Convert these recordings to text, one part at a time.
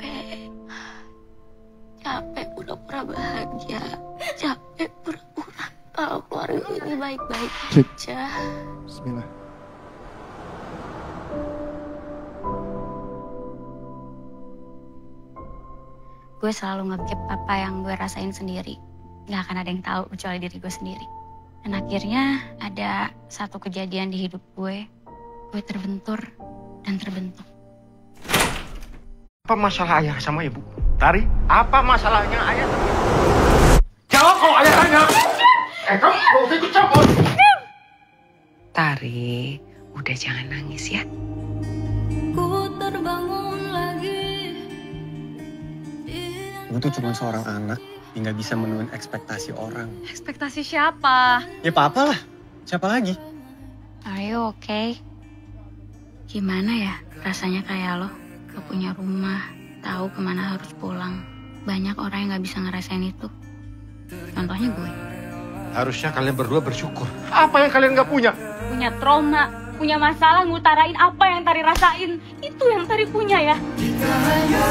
capek capek udah pura bahagia capek pura-pura kalau keluarga ini baik-baik aja Bismillah gue selalu ngekip apa yang gue rasain sendiri nggak akan ada yang tahu kecuali diri gue sendiri dan akhirnya ada satu kejadian di hidup gue gue terbentur dan terbentuk apa masalah ayah sama ibu? Tari, apa masalahnya ayah sama ibu? Jawab kalau ayah tanya. Eh, kamu mau ikut campur. Tari, udah jangan nangis ya. Ku terbangun lagi. Gue tuh cuma seorang anak yang gak bisa menuhin ekspektasi orang. Ekspektasi siapa? Ya papa lah. Siapa lagi? Are you okay? Gimana ya rasanya kayak lo? gak punya rumah, tahu kemana harus pulang. Banyak orang yang gak bisa ngerasain itu. Contohnya gue. Harusnya kalian berdua bersyukur. Apa yang kalian gak punya? Punya trauma, punya masalah ngutarain apa yang Tari rasain. Itu yang Tari punya ya. Kita hanya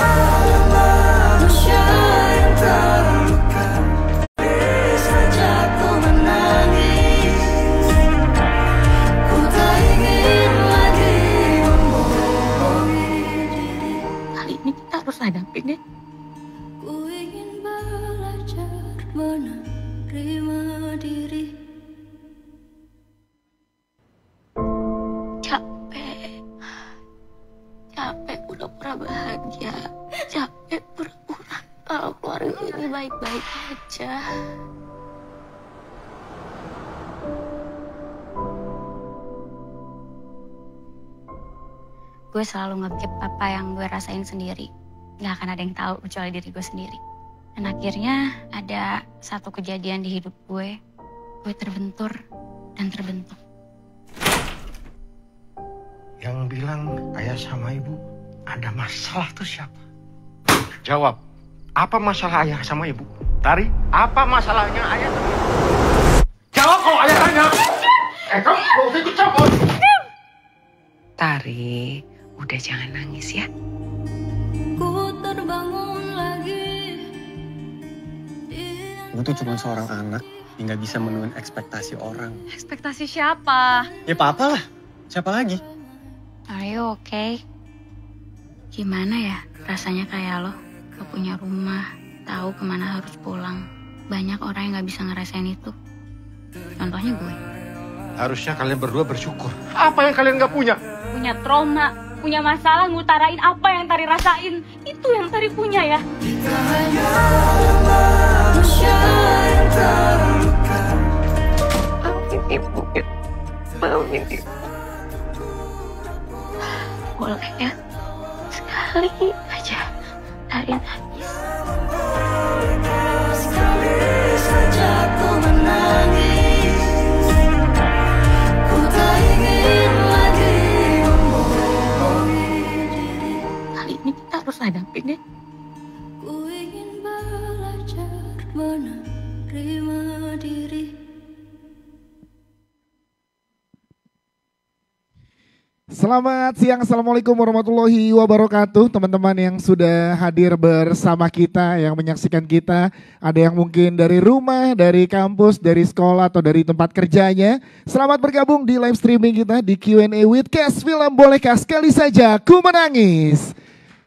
saya ya. Ku ingin belajar menerima diri. Capek, capek pura-pura bahagia, capek pura-pura kalau keluarga ini baik-baik aja. gue selalu ngekip apa yang gue rasain sendiri nggak akan ada yang tahu kecuali diri gue sendiri. Dan akhirnya ada satu kejadian di hidup gue, gue terbentur dan terbentuk. Yang bilang ayah sama ibu ada masalah tuh siapa? Jawab, apa masalah ayah sama ibu? Tari, apa masalahnya ayah sama ibu? Jawab kalau ayah tanya. Eh kamu mau ikut campur. Tari, udah jangan nangis ya. Gue tuh cuma seorang anak yang gak bisa menuhin ekspektasi orang. Ekspektasi siapa? Ya papa lah. Siapa lagi? Are you okay? Gimana ya rasanya kayak lo? Gak punya rumah, tahu kemana harus pulang. Banyak orang yang gak bisa ngerasain itu. Contohnya gue. Harusnya kalian berdua bersyukur. Apa yang kalian gak punya? Punya trauma, punya masalah ngutarain apa yang Tari rasain itu yang Tari punya ya ini bukan mau ini boleh ya sekali aja Tari hadapin ya. Ku ingin belajar menerima diri. Selamat siang, Assalamualaikum warahmatullahi wabarakatuh Teman-teman yang sudah hadir bersama kita, yang menyaksikan kita Ada yang mungkin dari rumah, dari kampus, dari sekolah, atau dari tempat kerjanya Selamat bergabung di live streaming kita di Q&A with Cash Film Bolehkah sekali saja ku menangis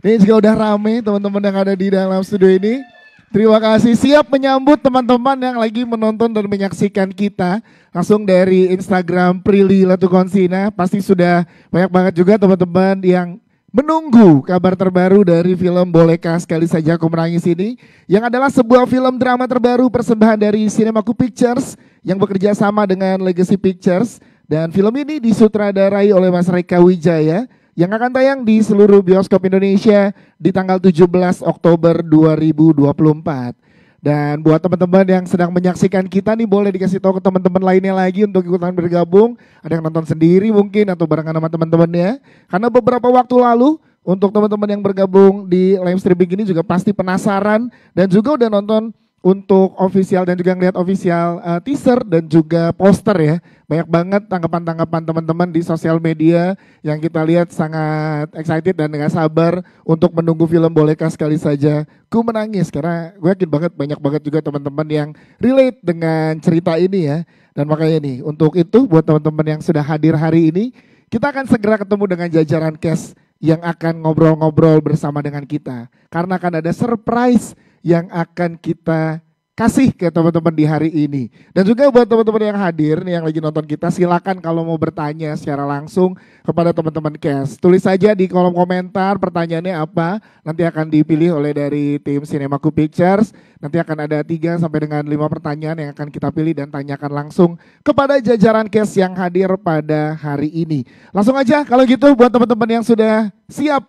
ini juga udah rame teman-teman yang ada di dalam studio ini. Terima kasih siap menyambut teman-teman yang lagi menonton dan menyaksikan kita langsung dari Instagram Prilly Latukonsina. Pasti sudah banyak banget juga teman-teman yang menunggu kabar terbaru dari film Bolehkah Sekali Saja Aku Menangis ini yang adalah sebuah film drama terbaru persembahan dari Cinemaku Pictures yang bekerja sama dengan Legacy Pictures dan film ini disutradarai oleh Mas Reka Wijaya yang akan tayang di seluruh bioskop Indonesia di tanggal 17 Oktober 2024. Dan buat teman-teman yang sedang menyaksikan kita nih boleh dikasih tahu ke teman-teman lainnya lagi untuk ikutan bergabung. Ada yang nonton sendiri mungkin atau barengan sama teman-temannya. Karena beberapa waktu lalu untuk teman-teman yang bergabung di live streaming ini juga pasti penasaran dan juga udah nonton untuk official dan juga ngelihat official uh, teaser dan juga poster ya. Banyak banget tanggapan-tanggapan teman-teman di sosial media yang kita lihat sangat excited dan nggak sabar untuk menunggu film Bolehkah Sekali Saja Ku Menangis. Karena gue yakin banget banyak banget juga teman-teman yang relate dengan cerita ini ya. Dan makanya nih untuk itu buat teman-teman yang sudah hadir hari ini, kita akan segera ketemu dengan jajaran cast yang akan ngobrol-ngobrol bersama dengan kita. Karena akan ada surprise yang akan kita kasih ke teman-teman di hari ini. Dan juga buat teman-teman yang hadir, yang lagi nonton kita, silakan kalau mau bertanya secara langsung kepada teman-teman cast Tulis saja di kolom komentar pertanyaannya apa, nanti akan dipilih oleh dari tim Cinemaku Pictures. Nanti akan ada tiga sampai dengan lima pertanyaan yang akan kita pilih dan tanyakan langsung kepada jajaran cast yang hadir pada hari ini. Langsung aja kalau gitu buat teman-teman yang sudah siap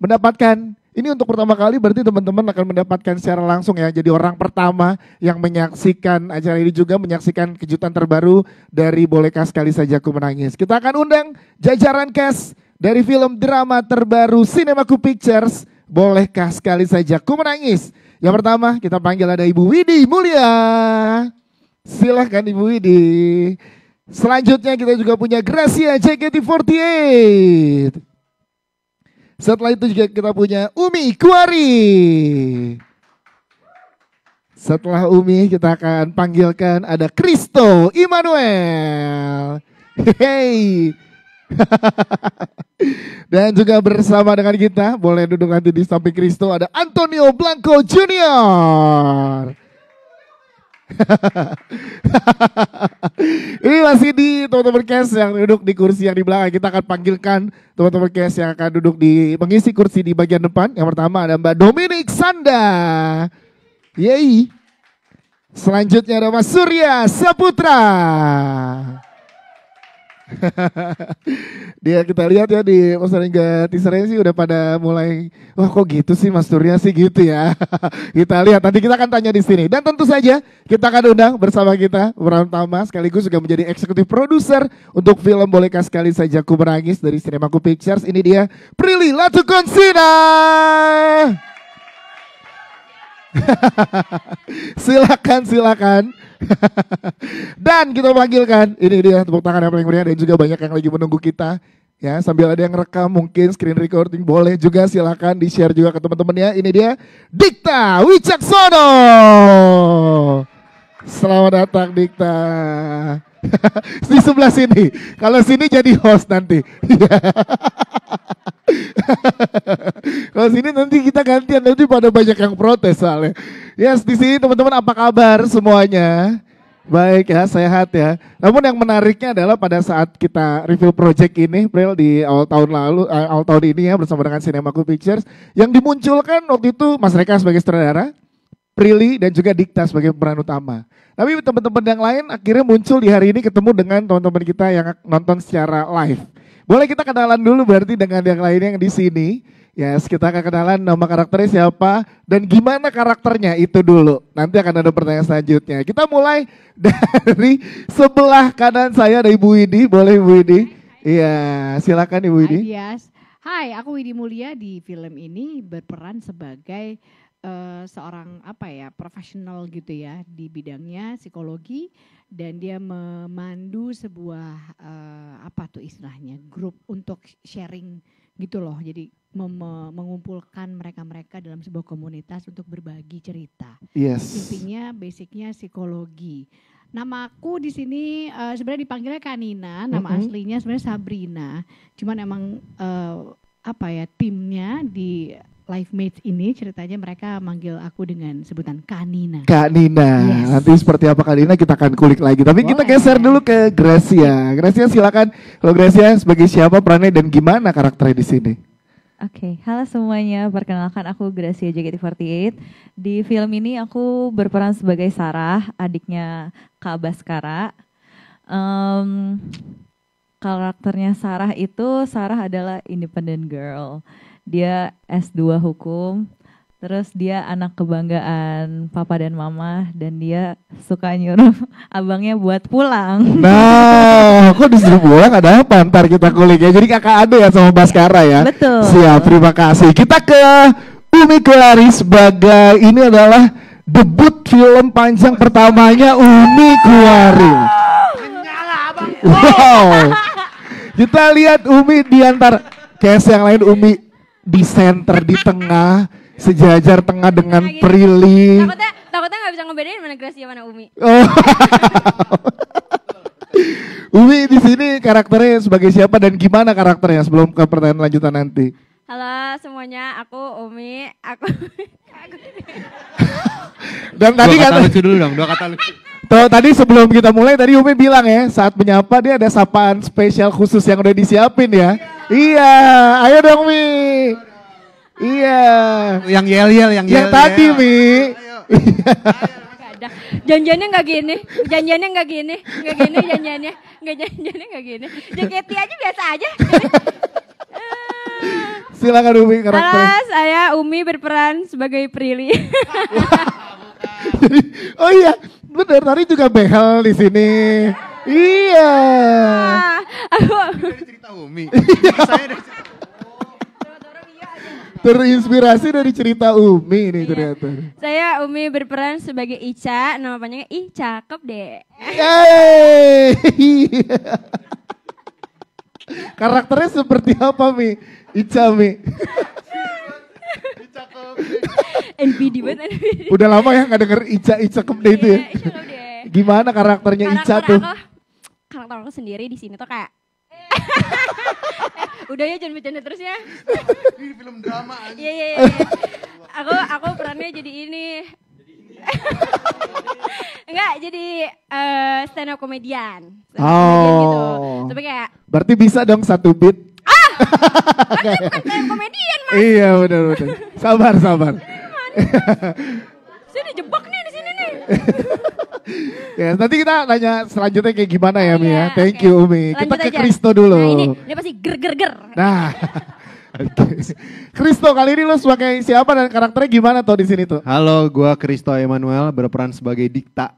mendapatkan ini untuk pertama kali berarti teman-teman akan mendapatkan secara langsung ya. Jadi orang pertama yang menyaksikan acara ini juga menyaksikan kejutan terbaru dari Bolehkah Sekali Saja Aku Menangis. Kita akan undang jajaran cast dari film drama terbaru Cinemaku Pictures. Bolehkah Sekali Saja Aku Menangis. Yang pertama kita panggil ada Ibu Widi Mulia. Silahkan Ibu Widi. Selanjutnya kita juga punya Gracia JKT48. Setelah itu juga kita punya Umi Kuari. Setelah Umi kita akan panggilkan ada Kristo Immanuel. Hey. Dan juga bersama dengan kita, boleh duduk nanti di samping Kristo ada Antonio Blanco Junior. Ini masih di teman-teman cast yang duduk di kursi yang di belakang. Kita akan panggilkan teman-teman cast yang akan duduk di mengisi kursi di bagian depan. Yang pertama ada Mbak Dominic Sanda. Yey. Selanjutnya ada Mas Surya Saputra. dia kita lihat ya di poster hingga teasernya sih udah pada mulai wah kok gitu sih mas Turnya sih gitu ya kita lihat nanti kita akan tanya di sini dan tentu saja kita akan undang bersama kita Bram Tama sekaligus juga menjadi eksekutif produser untuk film Bolehkah Sekali Saja Ku Menangis dari Cinemaku Pictures ini dia Prilly Latukonsina silakan, silakan. dan kita panggilkan, ini dia tepuk tangan yang paling meriah dan juga banyak yang lagi menunggu kita. Ya, sambil ada yang rekam mungkin screen recording boleh juga silakan di-share juga ke teman-temannya. Ini dia Dikta Wicaksono. Selamat datang Dikta. di sebelah sini. Kalau sini jadi host nanti. Kalau sini nanti kita gantian nanti pada banyak yang protes soalnya. Yes, di sini teman-teman apa kabar semuanya? Baik ya, sehat ya. Namun yang menariknya adalah pada saat kita review project ini, Pril di awal tahun lalu, eh, awal tahun ini ya bersama dengan Cinemaku Pictures, yang dimunculkan waktu itu Mas Reka sebagai sutradara, Prilly dan juga Dikta sebagai peran utama. Tapi teman-teman yang lain akhirnya muncul di hari ini ketemu dengan teman-teman kita yang nonton secara live. Boleh kita kenalan dulu berarti dengan yang lain yang di sini. Yes, kita akan kenalan nama karakternya siapa dan gimana karakternya itu dulu. Nanti akan ada pertanyaan selanjutnya. Kita mulai dari sebelah kanan saya dari Ibu Widi. Boleh Ibu Widi? Iya, silakan Ibu Widi. Hai, aku Widi Mulia di film ini berperan sebagai uh, seorang apa ya profesional gitu ya di bidangnya psikologi dan dia memandu sebuah uh, apa tuh istilahnya grup untuk sharing gitu loh jadi mem- mengumpulkan mereka-mereka dalam sebuah komunitas untuk berbagi cerita yes. intinya basicnya psikologi Nama aku di sini uh, sebenarnya dipanggilnya Kanina, nama mm -hmm. aslinya sebenarnya Sabrina. Cuman emang uh, apa ya timnya di live mates ini ceritanya mereka manggil aku dengan sebutan Kanina. Kanina. Yes. Nanti seperti apa Kanina kita akan kulik lagi. Tapi Boleh. kita geser dulu ke Gracia. Gracia silakan. Lo Gracia, sebagai siapa perannya dan gimana karakternya di sini? Oke, okay. halo semuanya. Perkenalkan aku Gracia JKT48. Di film ini aku berperan sebagai Sarah, adiknya Kak Baskara. Um, karakternya Sarah itu Sarah adalah independent girl dia S2 hukum. Terus dia anak kebanggaan papa dan mama dan dia suka nyuruh abangnya buat pulang. Nah, kok disuruh pulang ada apa? Ntar kita kulik ya. Jadi kakak ada ya sama Baskara ya. Betul. Siap, terima kasih. Kita ke Umi Kelari sebagai ini adalah debut film panjang pertamanya Umi Kuari. Wow. Kita lihat Umi diantar case yang lain Umi di center di tengah sejajar tengah dengan nah, Prilly. Takutnya takutnya nggak bisa ngebedain mana Gracia mana Umi. Oh. Umi di sini karakternya sebagai siapa dan gimana karakternya sebelum ke pertanyaan lanjutan nanti. Halo semuanya, aku Umi, aku. aku dan tadi dua kata, kata lucu dulu dong, dua kata lucu. Tuh, tadi sebelum kita mulai tadi Umi bilang ya saat menyapa dia ada sapaan spesial khusus yang udah disiapin ya. Iya, ayo dong Mi. Iya. Yang yel-yel yang yel. Yang tadi Mi. Janjiannya nggak gini, janjiannya nggak gini, nggak gini janjiannya, nggak janjiannya nggak gini. JKT aja biasa aja. Silakan Umi karakter. Halo, saya Umi berperan sebagai Prilly. oh iya, Bener, tadi juga behel di sini. Iya. Ah, aku cerita Umi. Iya. Terinspirasi dari cerita Umi nih iya. ternyata. Saya Umi berperan sebagai Ica, nama panjangnya Ih cakep deh. Karakternya seperti apa Mi? Ica Mi. NPD banget NPD. Udah lama ya gak denger Ica Ica kemde itu ya. Iya, Gimana karakternya Ica tuh? Aku, karakter aku sendiri di sini tuh kayak udah ya jangan bercanda terus ya. ini film drama aja. Iya iya iya. Aku aku perannya jadi ini. Enggak, jadi uh, eh, stand up comedian. Gitu. oh. Gitu. Tapi kayak berarti bisa dong satu beat Kan bukan kayak komedian mas. Iya benar benar. Sabar sabar. Sini dijebak nih di sini nih. ya, nanti kita nanya selanjutnya kayak gimana ya oh, Mi ya. Iya, Thank okay. you Mi. Kita ke Kristo dulu. Nah, ini dia pasti ger ger ger. Nah. Kristo kali ini lo sebagai siapa dan karakternya gimana tuh di sini tuh? Halo, gua Kristo Emmanuel berperan sebagai Dikta.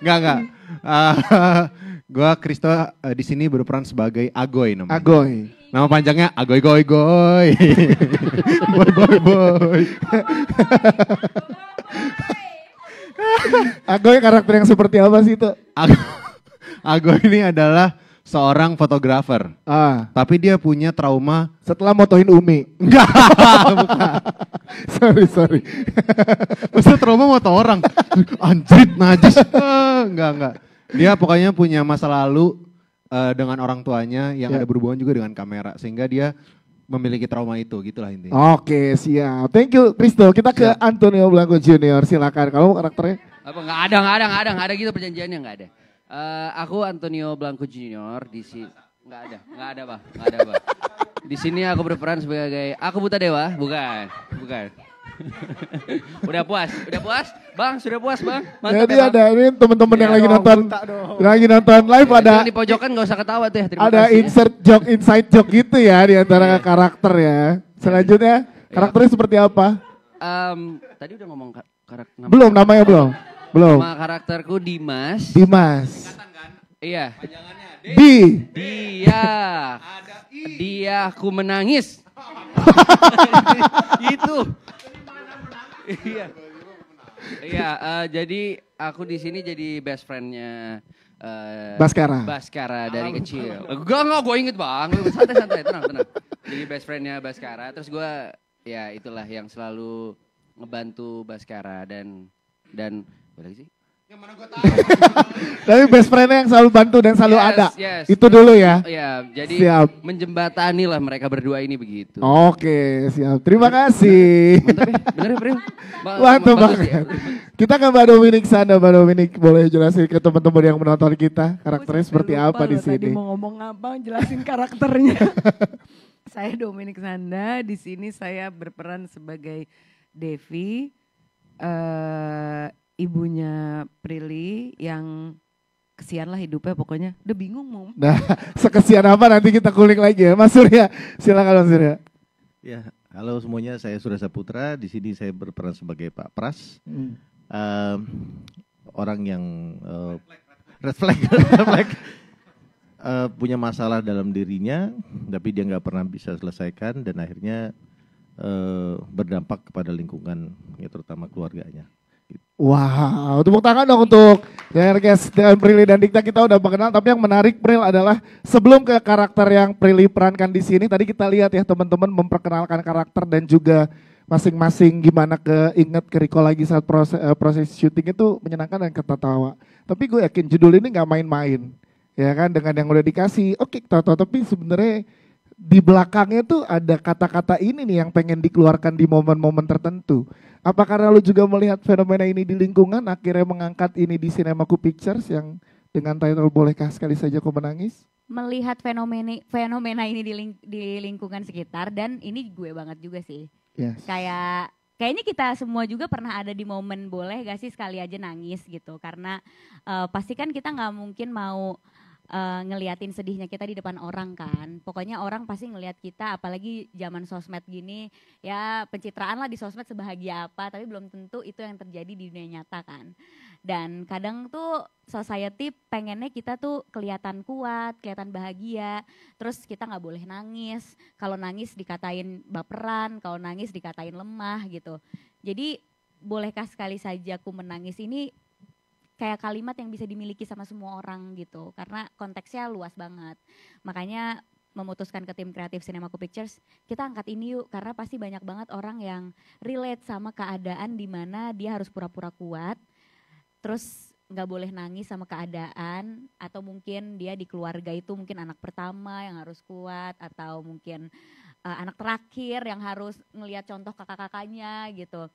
Enggak enggak. Ah, Gua Kristo uh, di sini berperan sebagai Agoy namanya. Agoy. Nama panjangnya Agoy Goy Goy. boy boy boy. Agoy karakter yang seperti apa sih itu? Agoy ini adalah seorang fotografer. Ah. Tapi dia punya trauma setelah motoin Umi. Enggak. sorry, sorry. Maksudnya trauma moto orang. Anjrit najis. enggak, enggak. Dia pokoknya punya masa lalu uh, dengan orang tuanya yang yeah. ada berhubungan juga dengan kamera sehingga dia memiliki trauma itu gitulah intinya. Oke, okay, siap. Thank you Kristo. Kita ke siap. Antonio Blanco Junior. Silakan. Kalau karakternya apa enggak ada, enggak ada, enggak ada, enggak ada gitu perjanjiannya enggak ada. Uh, aku Antonio Blanco Junior di sini enggak ada, enggak ada, Pak. Enggak ada, Pak. Di sini aku berperan sebagai aku buta dewa, bukan, bukan. udah puas, udah puas, bang, sudah puas bang. Mantap, Jadi ya, ada ini teman-teman ya, yang iya, lagi nonton, lagi nonton live ya, ada. Di pojokan gak usah ketawa tuh ya. ada kasih, ya. insert ya. joke, inside joke gitu ya di antara ya. karakter ya. Iya. Selanjutnya iya. karakternya ya. seperti apa? Um, tadi udah ngomong kar karakter. Nama belum namanya belum, belum. Nama karakterku Dimas. Dimas. Kan? Iya. Di. Dia. Ada I. Dia aku menangis. itu Iya. Iya, uh, jadi aku di sini jadi best friendnya uh, Baskara. Baskara dari kecil. Enggak enggak, gue inget bang. Santai santai, tenang tenang. Jadi best friendnya Baskara. Terus gue ya itulah yang selalu ngebantu Baskara dan dan apa lagi sih? Tapi best friendnya yang selalu bantu dan selalu yes, ada. Yes. Itu dulu ya. Iya, jadi siap. menjembatani lah mereka berdua ini begitu. Oke, siap. Terima kasih. Bener, bener, banget. Kita ke Mbak Dominik sana, Mbak Dominik. Boleh jelasin ke teman-teman yang menonton kita karakternya seperti apa di sini? Tadi mau ngomong apa, jelasin karakternya. saya Dominik Sanda, di sini saya berperan sebagai Devi. Uh, ibunya Prilly yang kesian lah hidupnya pokoknya udah bingung mau nah sekesian apa nanti kita kulik lagi ya Mas Surya silakan Mas Surya ya halo semuanya saya Surya Saputra di sini saya berperan sebagai Pak Pras hmm. uh, orang yang uh, red flag red flag uh, punya masalah dalam dirinya tapi dia nggak pernah bisa selesaikan dan akhirnya uh, berdampak kepada lingkungan ya terutama keluarganya Wow, tepuk tangan dong untuk Guys dengan Prilly dan Dikta kita udah mengenal. Tapi yang menarik Prilly adalah sebelum ke karakter yang Prilly perankan di sini, tadi kita lihat ya teman-teman memperkenalkan karakter dan juga masing-masing gimana keinget ke Riko lagi saat proses, eh, proses syuting itu menyenangkan dan ketawa. Tapi gue yakin judul ini nggak main-main, ya kan dengan yang udah dikasih. Oke, okay, tahu tapi sebenarnya di belakangnya tuh ada kata-kata ini nih yang pengen dikeluarkan di momen-momen tertentu. Apa karena lu juga melihat fenomena ini di lingkungan akhirnya mengangkat ini di Cinemaku Pictures yang dengan title Bolehkah Sekali Saja Kau Menangis? Melihat fenomena fenomena ini di, ling, di lingkungan sekitar dan ini gue banget juga sih. Yes. Kayak kayaknya kita semua juga pernah ada di momen boleh gak sih sekali aja nangis gitu karena uh, pasti kan kita nggak mungkin mau uh, ngeliatin sedihnya kita di depan orang kan. Pokoknya orang pasti ngeliat kita apalagi zaman sosmed gini ya pencitraan lah di sosmed sebahagia apa tapi belum tentu itu yang terjadi di dunia nyata kan. Dan kadang tuh society pengennya kita tuh kelihatan kuat, kelihatan bahagia, terus kita nggak boleh nangis. Kalau nangis dikatain baperan, kalau nangis dikatain lemah gitu. Jadi bolehkah sekali saja aku menangis ini kayak kalimat yang bisa dimiliki sama semua orang gitu karena konteksnya luas banget makanya memutuskan ke tim kreatif Cinema Co Pictures kita angkat ini yuk karena pasti banyak banget orang yang relate sama keadaan di mana dia harus pura-pura kuat terus nggak boleh nangis sama keadaan atau mungkin dia di keluarga itu mungkin anak pertama yang harus kuat atau mungkin uh, anak terakhir yang harus ngelihat contoh kakak-kakaknya gitu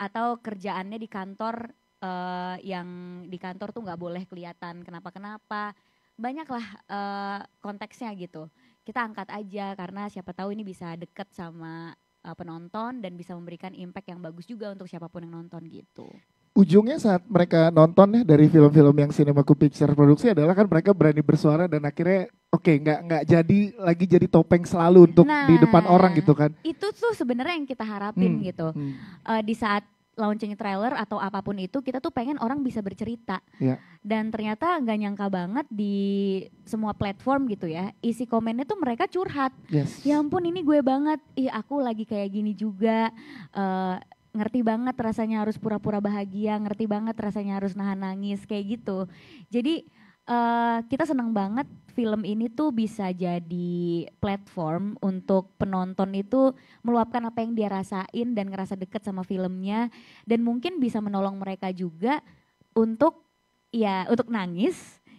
atau kerjaannya di kantor uh, yang di kantor tuh nggak boleh kelihatan kenapa-kenapa. Banyaklah uh, konteksnya gitu. Kita angkat aja karena siapa tahu ini bisa deket sama uh, penonton dan bisa memberikan impact yang bagus juga untuk siapapun yang nonton gitu. Ujungnya saat mereka nonton ya dari film-film yang Cinemaku Picture produksi adalah kan mereka berani bersuara dan akhirnya oke okay, nggak nggak jadi lagi jadi topeng selalu untuk nah, di depan nah, orang gitu kan. Itu tuh sebenarnya yang kita harapin hmm, gitu. Hmm. Uh, di saat launching trailer atau apapun itu kita tuh pengen orang bisa bercerita ya. dan ternyata nggak nyangka banget di semua platform gitu ya isi komennya tuh mereka curhat yes. ya ampun ini gue banget ih iya, aku lagi kayak gini juga uh, ngerti banget rasanya harus pura-pura bahagia ngerti banget rasanya harus nahan nangis kayak gitu jadi uh, kita senang banget film ini tuh bisa jadi platform untuk penonton itu meluapkan apa yang dia rasain dan ngerasa deket sama filmnya dan mungkin bisa menolong mereka juga untuk ya untuk nangis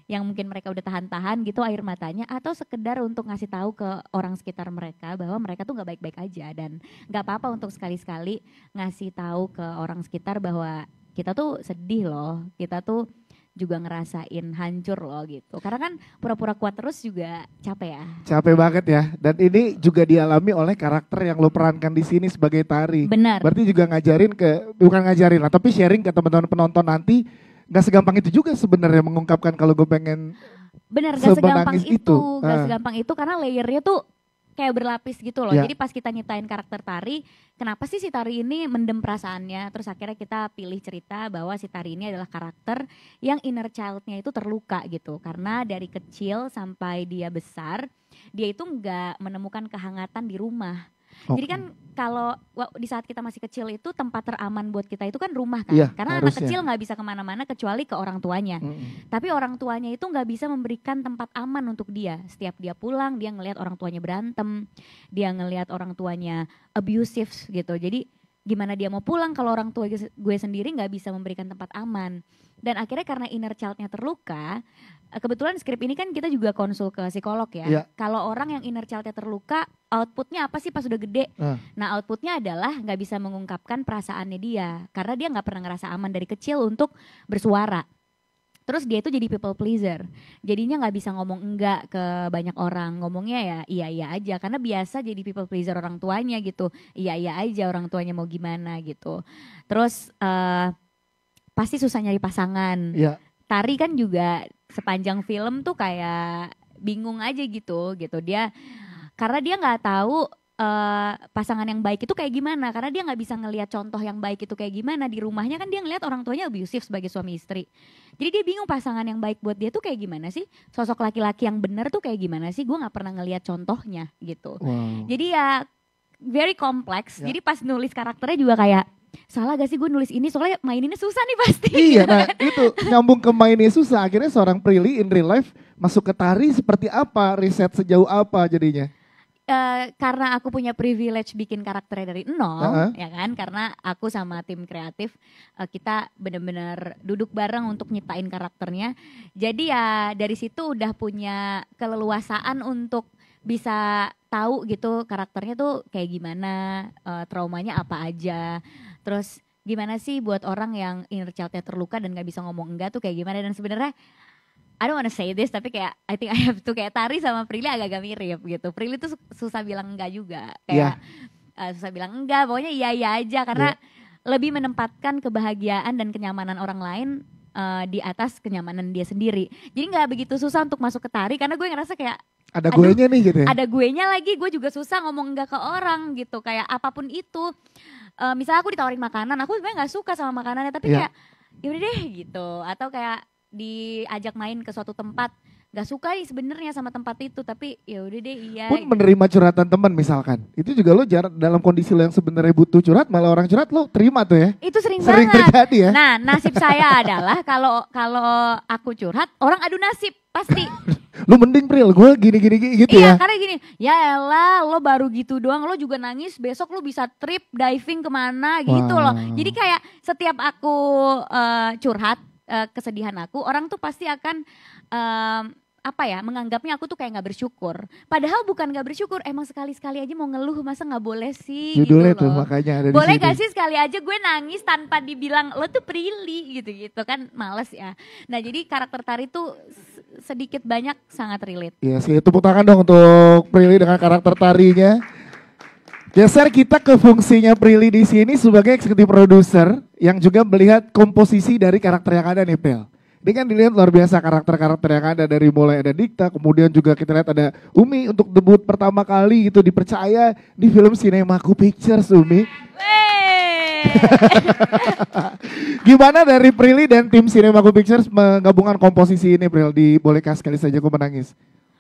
yang mungkin mereka udah tahan-tahan gitu air matanya atau sekedar untuk ngasih tahu ke orang sekitar mereka bahwa mereka tuh nggak baik-baik aja dan nggak apa-apa untuk sekali-sekali ngasih tahu ke orang sekitar bahwa kita tuh sedih loh kita tuh juga ngerasain hancur loh gitu. Karena kan pura-pura kuat terus juga capek ya. Capek banget ya. Dan ini juga dialami oleh karakter yang lo perankan di sini sebagai Tari. Benar. Berarti juga ngajarin ke bukan ngajarin lah, tapi sharing ke teman-teman penonton nanti Gak segampang itu juga sebenarnya mengungkapkan kalau gue pengen Benar, gak segampang itu, itu. gak ah. segampang itu karena layernya tuh kayak berlapis gitu loh. Yeah. Jadi pas kita nyitain karakter Tari, kenapa sih si Tari ini mendem perasaannya? Terus akhirnya kita pilih cerita bahwa si Tari ini adalah karakter yang inner childnya itu terluka gitu. Karena dari kecil sampai dia besar, dia itu nggak menemukan kehangatan di rumah Okay. Jadi kan kalau di saat kita masih kecil itu tempat teraman buat kita itu kan rumah kan, ya, karena harusnya. anak kecil nggak bisa kemana-mana kecuali ke orang tuanya. Mm-hmm. Tapi orang tuanya itu nggak bisa memberikan tempat aman untuk dia. Setiap dia pulang, dia ngelihat orang tuanya berantem, dia ngelihat orang tuanya abusive gitu. Jadi gimana dia mau pulang kalau orang tua gue sendiri nggak bisa memberikan tempat aman dan akhirnya karena inner childnya terluka eh, kebetulan skrip ini kan kita juga konsul ke psikolog ya. Yeah. Kalau orang yang inner childnya terluka, outputnya apa sih pas udah gede? Uh. Nah outputnya adalah nggak bisa mengungkapkan perasaannya dia, karena dia nggak pernah ngerasa aman dari kecil untuk bersuara terus dia itu jadi people pleaser jadinya nggak bisa ngomong enggak ke banyak orang ngomongnya ya iya iya aja karena biasa jadi people pleaser orang tuanya gitu iya iya aja orang tuanya mau gimana gitu terus uh, pasti susah nyari pasangan yeah. tari kan juga sepanjang film tuh kayak bingung aja gitu gitu dia karena dia nggak tahu uh, pasangan yang baik itu kayak gimana karena dia nggak bisa ngelihat contoh yang baik itu kayak gimana di rumahnya kan dia ngelihat orang tuanya abusive sebagai suami istri jadi dia bingung pasangan yang baik buat dia tuh kayak gimana sih sosok laki-laki yang bener tuh kayak gimana sih gue nggak pernah ngelihat contohnya gitu wow. jadi ya very kompleks yeah. jadi pas nulis karakternya juga kayak salah gak sih gue nulis ini soalnya main ini susah nih pasti iya nah itu nyambung ke mainnya susah akhirnya seorang Prilly in real life masuk ke tari seperti apa riset sejauh apa jadinya Uh, karena aku punya privilege bikin karakternya dari nol, uh -huh. ya kan? Karena aku sama tim kreatif uh, kita benar-benar duduk bareng untuk nyiptain karakternya. Jadi ya dari situ udah punya keleluasaan untuk bisa tahu gitu karakternya tuh kayak gimana, uh, traumanya apa aja, terus gimana sih buat orang yang inner childnya terluka dan gak bisa ngomong enggak tuh kayak gimana dan sebenarnya I don't wanna say this tapi kayak I think I have to kayak Tari sama Prilly agak-agak mirip gitu. Prilly tuh susah bilang enggak juga. Kayak yeah. uh, susah bilang enggak, pokoknya iya iya aja karena yeah. lebih menempatkan kebahagiaan dan kenyamanan orang lain uh, di atas kenyamanan dia sendiri. Jadi nggak begitu susah untuk masuk ke Tari karena gue ngerasa kayak ada gue-nya nih gitu ya. Ada gue-nya lagi, gue juga susah ngomong enggak ke orang gitu. Kayak apapun itu. Uh, misalnya aku ditawarin makanan, aku sebenarnya nggak suka sama makanannya tapi yeah. kayak yaudah deh gitu atau kayak diajak main ke suatu tempat gak suka nih sebenarnya sama tempat itu tapi ya udah deh iya pun gitu. menerima curhatan teman misalkan itu juga lo jarak dalam kondisi lo yang sebenarnya butuh curhat malah orang curhat lo terima tuh ya itu sering, sering banget terjadi ya nah nasib saya adalah kalau kalau aku curhat orang adu nasib pasti lu mending Pril gue gini gini gitu iya, ya karena gini ya elah lo baru gitu doang lo juga nangis besok lo bisa trip diving kemana gitu wow. loh jadi kayak setiap aku uh, curhat uh, kesedihan aku, orang tuh pasti akan um, apa ya menganggapnya aku tuh kayak nggak bersyukur. Padahal bukan nggak bersyukur, emang sekali-sekali aja mau ngeluh masa nggak boleh sih. Gitu Judulnya gitu tuh makanya ada Boleh di gak sih sekali aja gue nangis tanpa dibilang lo tuh prilly gitu-gitu kan males ya. Nah jadi karakter Tari tuh sedikit banyak sangat relate. Iya sih, tepuk tangan dong untuk Prilly dengan karakter Tarinya. Geser kita ke fungsinya Prilly di sini sebagai eksekutif produser yang juga melihat komposisi dari karakter yang ada nih Pel. Ini kan dilihat luar biasa karakter-karakter yang ada dari mulai ada Dikta, kemudian juga kita lihat ada Umi untuk debut pertama kali gitu dipercaya di film Cinemaku Pictures Umi. Gimana dari Prilly dan tim Cinemaku Pictures menggabungkan komposisi ini Pril? kasih sekali saja aku menangis?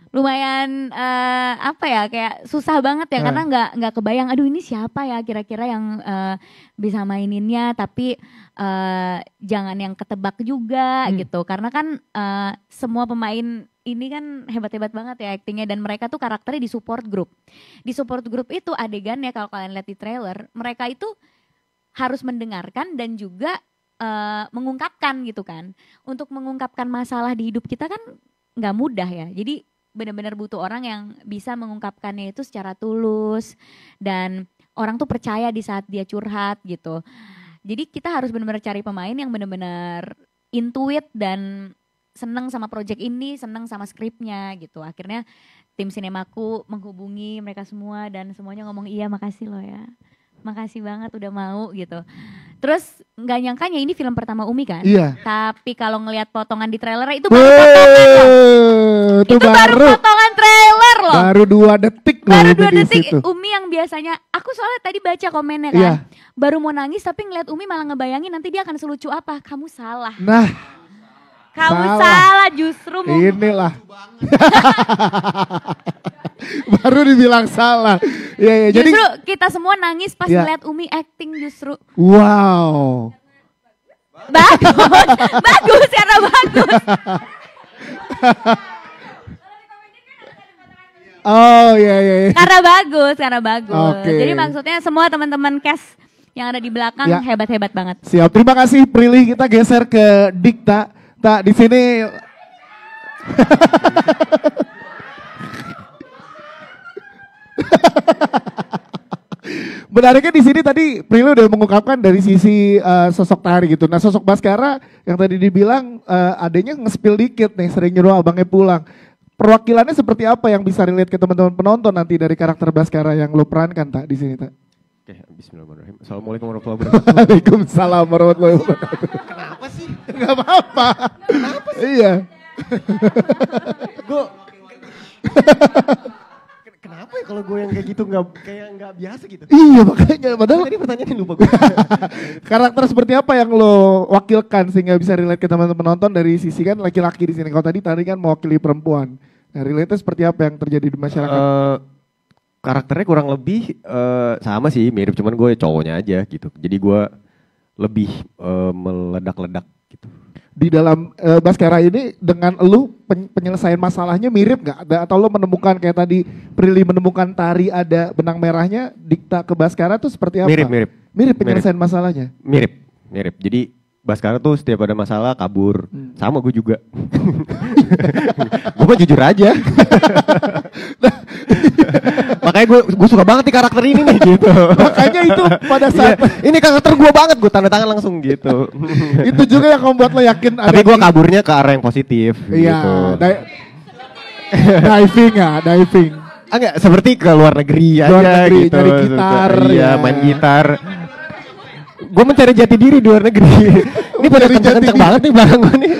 lumayan uh, apa ya kayak susah banget ya uh. karena nggak nggak kebayang aduh ini siapa ya kira-kira yang uh, bisa maininnya tapi uh, jangan yang ketebak juga hmm. gitu karena kan uh, semua pemain ini kan hebat-hebat banget ya aktingnya dan mereka tuh karakternya di support group di support group itu adegannya kalau kalian lihat di trailer mereka itu harus mendengarkan dan juga uh, mengungkapkan gitu kan untuk mengungkapkan masalah di hidup kita kan nggak mudah ya jadi benar-benar butuh orang yang bisa mengungkapkannya itu secara tulus dan orang tuh percaya di saat dia curhat gitu. Jadi kita harus benar-benar cari pemain yang benar-benar intuit dan seneng sama project ini, seneng sama skripnya gitu. Akhirnya tim sinemaku menghubungi mereka semua dan semuanya ngomong iya makasih lo ya makasih banget udah mau gitu. Terus nggak nyangkanya ini film pertama Umi kan? Iya. Tapi kalau ngelihat potongan di trailer itu baru potongan loh. Itu, baru, potongan trailer loh. Baru dua detik. Baru dua detik situ. Umi yang biasanya aku soalnya tadi baca komennya kan. Iya. Baru mau nangis tapi ngelihat Umi malah ngebayangin nanti dia akan selucu apa. Kamu salah. Nah. Kamu salah, salah justru. Inilah. baru dibilang salah. Iya, iya. Jadi justru kita semua nangis pas ya. lihat Umi acting justru. Wow. Bagus, bagus karena bagus. oh iya, iya iya. Karena bagus, karena bagus. Okay. Jadi maksudnya semua teman-teman cast yang ada di belakang ya. hebat-hebat banget. Siap. Terima kasih Prilly. Kita geser ke Dikta. Tak di sini Menariknya di sini tadi Prilly udah mengungkapkan dari sisi uh, sosok Tari gitu. Nah sosok Baskara yang tadi dibilang uh, adanya ngespil dikit nih, sering nyuruh abangnya pulang. Perwakilannya seperti apa yang bisa relate ke teman-teman penonton nanti dari karakter Baskara yang lo perankan tak di sini tak? Oke, Bismillahirrahmanirrahim. Assalamualaikum warahmatullahi wabarakatuh. Waalaikumsalam warahmatullahi wabarakatuh. Kenapa sih? Gak apa-apa. Kenapa sih? Iya. Gue kenapa ya kalau gue yang kayak gitu nggak kayak nggak biasa gitu iya makanya padahal tadi pertanyaan lupa gue karakter seperti apa yang lo wakilkan sehingga bisa relate ke teman-teman nonton dari sisi kan laki-laki di sini kalau tadi tadi kan mewakili perempuan nah relate seperti apa yang terjadi di masyarakat uh, karakternya kurang lebih uh, sama sih mirip cuman gue cowoknya aja gitu jadi gue lebih uh, meledak-ledak gitu di dalam uh, Baskara ini dengan lu penyelesaian masalahnya mirip gak? atau lu menemukan kayak tadi Prilly menemukan tari ada benang merahnya dikta ke Baskara tuh seperti apa? Mirip, mirip. Mirip penyelesaian mirip. masalahnya? Mirip, mirip. Jadi Baskara tuh setiap ada masalah kabur. Hmm. Sama gue juga. gue jujur aja. nah, Makanya gue gue suka banget nih karakter ini nih gitu. Makanya itu pada iya. saat ini karakter gue banget gue tanda tangan langsung gitu. itu juga yang membuat lo yakin. Tapi gue kaburnya ke arah yang positif. Iya. Gitu. diving ya, diving. agak seperti ke luar negeri luar aja negeri, gitu. Dari gitar. Iya, ya. main gitar. Gue mencari jati diri di luar negeri. ini pada kenceng-kenceng banget nih barang gue nih.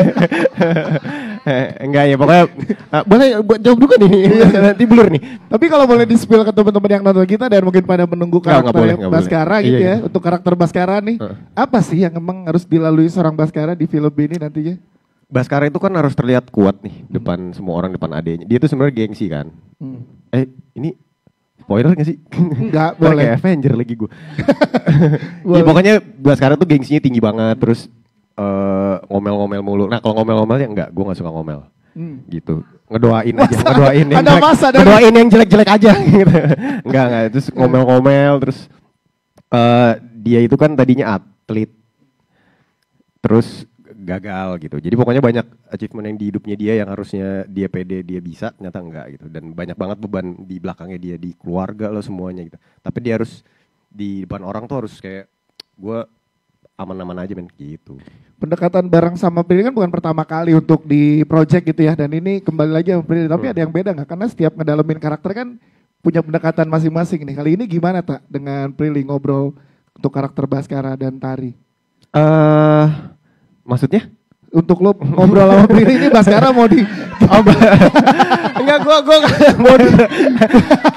enggak ya pokoknya uh, eh, boleh buat jawab juga nih iya, iya. nanti blur nih. Tapi kalau boleh di spill ke teman-teman yang nonton kita dan mungkin pada menunggu karakter boleh, Baskara iya, gitu iya, ya iya. untuk karakter Baskara nih. Uh. Apa sih yang emang harus dilalui seorang Baskara di film ini nantinya? Baskara itu kan harus terlihat kuat nih hmm. depan semua orang depan adanya. Dia itu sebenarnya gengsi kan. Hmm. Eh ini spoiler gak sih? Enggak boleh. Kayak Avenger lagi gue. ya, pokoknya Baskara tuh gengsinya tinggi banget. Terus Eh, ngomel-ngomel mulu. Nah kalau ngomel-ngomel ya enggak, gue nggak suka ngomel. Hmm. gitu ngedoain masa, aja ngedoain yang jelek, masa ngedoain yang jelek-jelek aja gitu enggak enggak terus iya. ngomel-ngomel terus uh, dia itu kan tadinya atlet terus gagal gitu. Jadi pokoknya banyak achievement yang di hidupnya dia yang harusnya dia pede dia bisa ternyata enggak gitu dan banyak banget beban di belakangnya dia di keluarga lo semuanya gitu. Tapi dia harus di depan orang tuh harus kayak gue aman-aman aja men gitu. Pendekatan barang sama Prilly kan bukan pertama kali untuk di project gitu ya dan ini kembali lagi sama Prilly tapi hmm. ada yang beda nggak karena setiap ngedalamin karakter kan punya pendekatan masing-masing nih. Kali ini gimana tak dengan Prilly ngobrol untuk karakter Baskara dan Tari? Eh uh, maksudnya untuk lo ngobrol sama Prilly ini Baskara mau di Enggak, oh, gue gue mau di...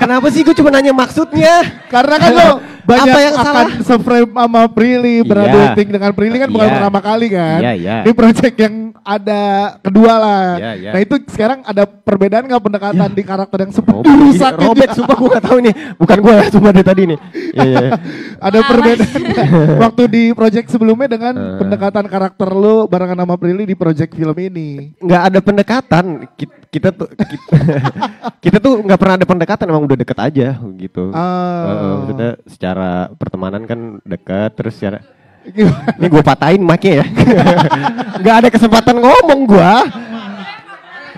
Kenapa sih gue cuma nanya maksudnya? Karena kan lo banyak apa yang akan seframe sama Prilly, iya. beradu yeah. acting dengan Prilly kan yeah. bukan iya. pertama kali kan. Yeah, yeah. Ini project yang ada kedua lah. Yeah, yeah. Nah itu sekarang ada perbedaan nggak pendekatan yeah. di karakter yang sempat Robert, iya, rusak ini, gitu? Robert, sumpah gue gak tahu ini. Bukan gue ya, cuma dari tadi nih. Yeah, yeah. ada perbedaan waktu di project sebelumnya dengan uh. pendekatan karakter lu barengan sama Prilly di project film ini. Nggak ada pendekatan. Kita, kita tuh kita, kita tuh nggak pernah ada pendekatan emang udah deket aja gitu. Uh. Uh, kita secara secara pertemanan kan dekat terus secara ini gue patahin maknya ya nggak ada kesempatan ngomong gue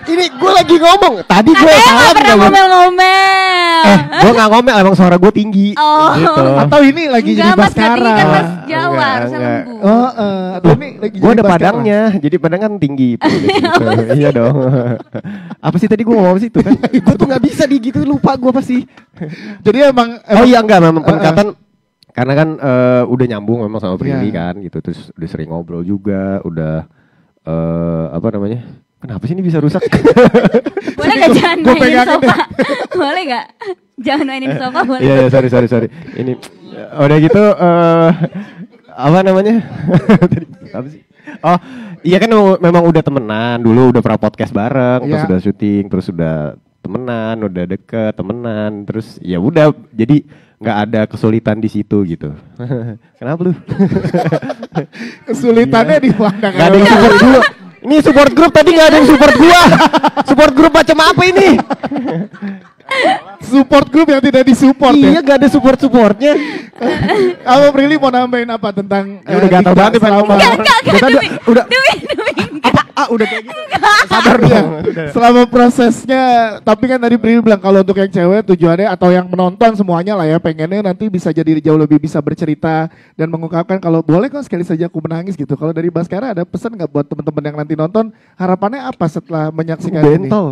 ini gue lagi ngomong. Tadi gue salah pernah ngomel-ngomel. Eh, gue nggak ngomel emang suara gue tinggi. Oh. Gitu. Atau ini lagi Enggak, jadi baskara. Enggak, kan mas Jawa, harusnya lembut. Oh, uh, atau ini lagi Gue ada padangnya, jadi padang kan tinggi. Gitu. Iya, iya dong. Apa sih tadi gue ngomong sih itu kan? Gue tuh nggak bisa di gitu, lupa gue pasti. Jadi emang, oh, emang Oh iya enggak, memang eh, pendekatan karena kan uh, udah nyambung memang sama Prilly yeah. kan gitu terus udah sering ngobrol juga udah uh, apa namanya Kenapa sih ini bisa rusak? boleh gak jangan gua, mainin gua sofa? Ya. boleh gak? Jangan mainin eh, sofa boleh. Iya, iya, sorry, sorry, sorry. Ini eh, udah gitu uh, apa namanya? apa sih? Oh, iya kan memang udah temenan dulu udah pernah podcast bareng, yeah. terus iya. udah syuting, terus udah temenan, udah deket, temenan, terus ya udah jadi nggak ada kesulitan di situ gitu. Kenapa lu? Kesulitannya di mana? Gak ada yang iya. dulu. Ini support group tadi nggak ada yang support gua. support grup macam apa ini? support group yang tidak disupport iya, ya. Iya gak ada support supportnya. apa Prilly mau nambahin apa tentang ya udah eh, ganteng banget sama. Enggak, udah, udah, ah udah kayak gitu. Ya, sabar ya. Selama prosesnya, tapi kan tadi Prilly bilang kalau untuk yang cewek tujuannya atau yang menonton semuanya lah ya pengennya nanti bisa jadi jauh lebih bisa bercerita dan mengungkapkan kalau boleh kan sekali saja aku menangis gitu. Kalau dari Baskara ada pesan nggak buat teman-teman yang nanti nonton harapannya apa setelah menyaksikan bentol. ini? Bentol,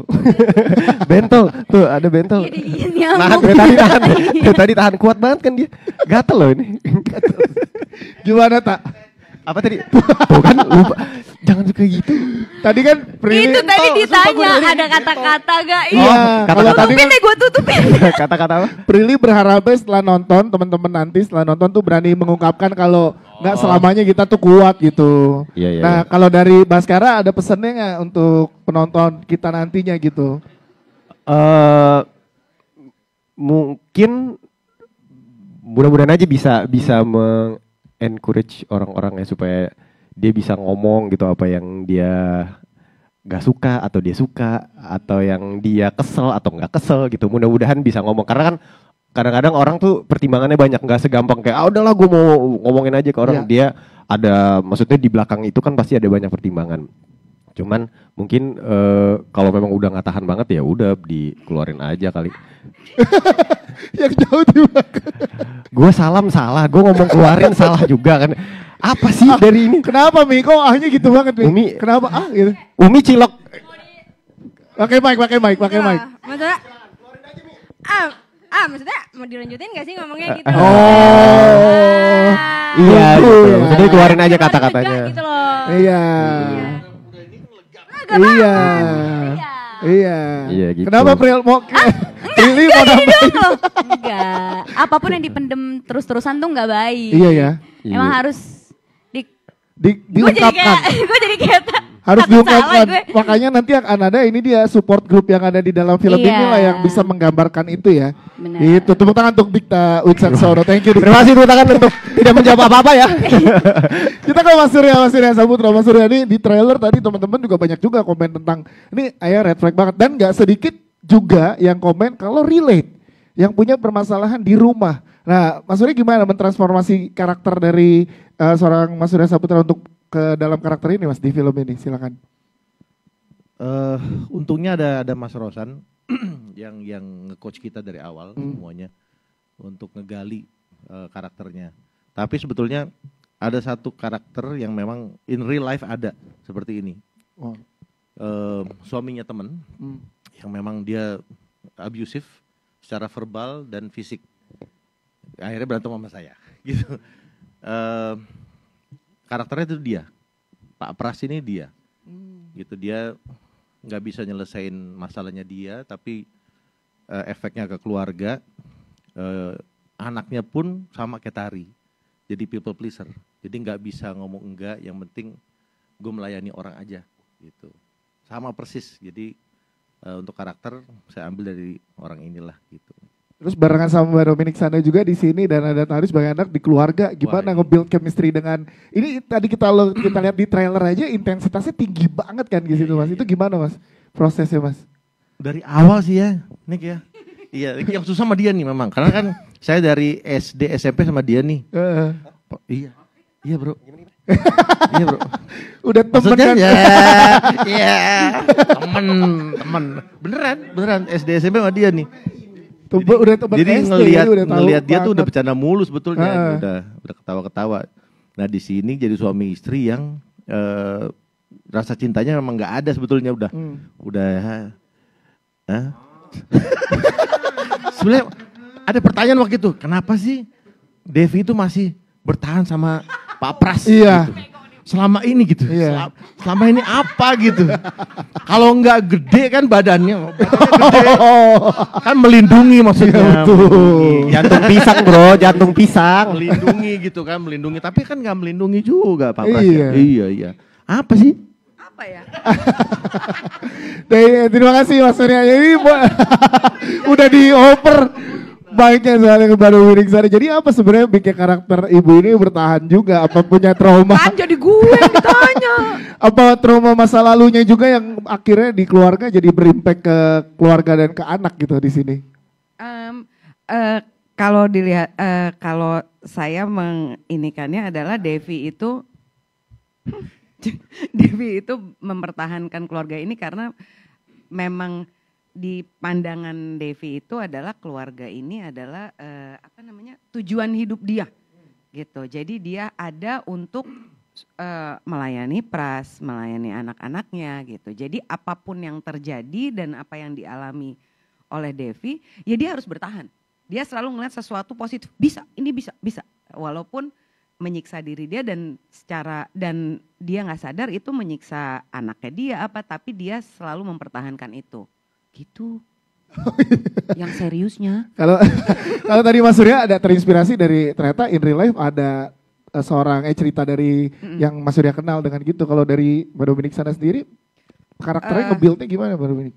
bentol tuh ada bentol. Iya, ya, Nahan, tadi tahan, iya. tadi tahan kuat banget kan dia. Gatel loh ini. Gimana tak? apa tadi? Tuh kan lupa. Jangan suka gitu. Tadi kan Prilly. Itu tadi gitu. oh, ditanya ada kata-kata gak? Iya. Oh, kata-kata tadi kan. gue tutupin. kata-kata apa? Prilly berharapnya setelah nonton teman-teman nanti setelah nonton tuh berani mengungkapkan kalau nggak oh. selamanya kita tuh kuat gitu. Iya, yeah, iya, nah yeah. kalau dari Baskara ada pesannya nggak untuk penonton kita nantinya gitu? Uh, mungkin mudah-mudahan aja bisa bisa meng encourage orang-orang ya supaya dia bisa ngomong gitu apa yang dia gak suka atau dia suka atau yang dia kesel atau nggak kesel gitu mudah-mudahan bisa ngomong karena kan kadang-kadang orang tuh pertimbangannya banyak nggak segampang kayak ah udahlah gue mau ngomongin aja ke orang ya. dia ada maksudnya di belakang itu kan pasti ada banyak pertimbangan Cuman mungkin uh, kalau memang udah nggak tahan banget ya udah dikeluarin aja kali. yang jauh di Gue salam salah, gue ngomong keluarin salah juga kan. Apa sih ah, dari ini? Kenapa Mi? Kok ahnya gitu banget Mi? Umi, kenapa ah gitu? Umi cilok. Pakai mic, pakai mic, pakai mic. Maksudnya? Ah, ah maksudnya mau dilanjutin gak sih ngomongnya gitu? Oh. Ah. Iya, iya gitu. Iya. Maksudnya keluarin aja kata-katanya. Gitu Iya. iya. Iya. iya. Iya. Iya gitu. Kenapa Pril mau ah, Prilly mau Enggak. Apapun yang dipendem terus-terusan tuh enggak baik. Iya ya. Iya. Emang iya. harus di, di Gue jadi kayak, gue jadi kayak harus diungkapkan. Makanya nanti akan ada ini dia support group yang ada di dalam film iya. ini lah yang bisa menggambarkan itu ya. Benar. Itu tepuk tangan untuk Dikta Utsan Soro. Thank you. Terima kasih tepuk tangan untuk tidak menjawab apa-apa ya. Kita ke Mas Surya, Mas Surya Sabutra Mas Surya ini di trailer tadi teman-teman juga banyak juga komen tentang ini ayah red flag banget dan gak sedikit juga yang komen kalau relate yang punya permasalahan di rumah. Nah, Mas Surya gimana mentransformasi karakter dari uh, seorang Mas Surya Saputra untuk ke dalam karakter ini mas di film ini silakan uh, untungnya ada ada mas Rosan yang yang ngecoach kita dari awal hmm. semuanya untuk ngegali uh, karakternya tapi sebetulnya ada satu karakter yang memang in real life ada seperti ini oh. uh, suaminya temen hmm. yang memang dia abusive secara verbal dan fisik akhirnya berantem sama saya gitu uh, karakternya itu dia Pak Pras ini dia hmm. gitu dia nggak bisa nyelesain masalahnya dia tapi uh, efeknya ke keluarga uh, anaknya pun sama kayak Tari jadi people pleaser jadi nggak bisa ngomong enggak yang penting gue melayani orang aja gitu sama persis jadi uh, untuk karakter saya ambil dari orang inilah gitu Terus barengan sama Mbak Dominik sana juga di sini dan ada Taris Bang Anak di keluarga gimana iya. nge-build chemistry dengan ini tadi kita lo kita lihat di trailer aja intensitasnya tinggi banget kan di iya, situ Mas. Iya, Itu gimana Mas? Prosesnya Mas? Dari awal sih ya, Nick ya. Iya, yang susah sama dia nih memang. Karena kan saya dari SD SMP sama dia nih. Uh. iya. Iya, Bro. iya, Bro. Udah temen Maksudnya, kan? Ya. Iya. temen, temen. Beneran, beneran SD SMP sama dia nih. Tumpah, jadi, udah jadi SD, ngeliat, udah ngeliat dia tuh udah bercanda mulus sebetulnya, kan? udah udah ketawa-ketawa. Nah di sini jadi suami istri yang uh, rasa cintanya memang nggak ada sebetulnya udah hmm. udah. Huh? Sebenarnya ada pertanyaan waktu itu, kenapa sih Devi itu masih bertahan sama Pak Pras? Iya. Gitu selama ini gitu. Yeah. Iya. Selama ini apa gitu. Kalau nggak gede kan badannya, badannya gede. kan melindungi maksudnya. Iya, melindungi. Jantung pisang bro, jantung pisang. Melindungi gitu kan, melindungi. Tapi kan nggak melindungi juga Pak Pras. Ya. Iya. iya, iya. Apa sih? Apa ya? Nah, iya, terima kasih Mas Surya. Ini udah dioper. Baiknya soalnya kepada Wiring Sari. Jadi apa sebenarnya bikin karakter ibu ini bertahan juga? Apa punya trauma? Kan jadi gue yang ditanya. apa trauma masa lalunya juga yang akhirnya di keluarga jadi berimpact ke keluarga dan ke anak gitu di sini? Um, uh, kalau dilihat, uh, kalau saya menginikannya adalah Devi itu, Devi itu mempertahankan keluarga ini karena memang di pandangan Devi itu adalah keluarga ini adalah uh, apa namanya tujuan hidup dia gitu. Jadi dia ada untuk uh, melayani pras, melayani anak-anaknya gitu. Jadi apapun yang terjadi dan apa yang dialami oleh Devi, ya dia harus bertahan. Dia selalu melihat sesuatu positif, bisa, ini bisa, bisa. Walaupun menyiksa diri dia dan secara dan dia nggak sadar itu menyiksa anaknya dia apa, tapi dia selalu mempertahankan itu Gitu. yang seriusnya. Kalau kalau tadi Mas Surya ada terinspirasi dari ternyata in real life ada uh, seorang eh cerita dari mm-hmm. yang Mas Surya kenal dengan gitu. Kalau dari Mbak Dominik sana sendiri karakternya uh, ngebuildnya gimana Mbak Dominik?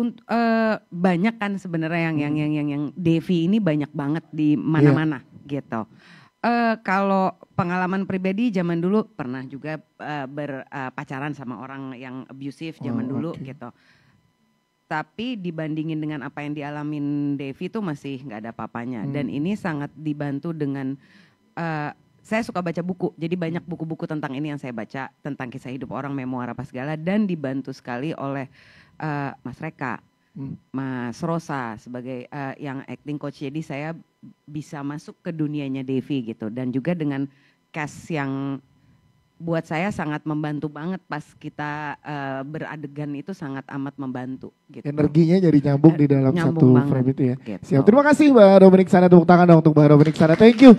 uh, eh, banyak kan sebenarnya yang yang yang yang yang Devi ini banyak banget di mana-mana yeah. gitu. Uh, kalau pengalaman pribadi zaman dulu pernah juga uh, berpacaran uh, sama orang yang abusive zaman oh, dulu gitu tapi dibandingin dengan apa yang dialamin Devi itu masih nggak ada papanya hmm. dan ini sangat dibantu dengan uh, saya suka baca buku jadi banyak hmm. buku-buku tentang ini yang saya baca tentang kisah hidup orang memoir apa segala dan dibantu sekali oleh uh, Mas Reka hmm. Mas Rosa sebagai uh, yang acting coach jadi saya bisa masuk ke dunianya Devi gitu dan juga dengan cast yang buat saya sangat membantu banget pas kita uh, beradegan itu sangat amat membantu gitu. Energinya jadi nyambung di dalam nyambung satu banget, frame itu ya. Gitu. Siap. Terima kasih Mbak Dominik Sana tepuk tangan dong untuk Mbak Dominik Sana. Thank you.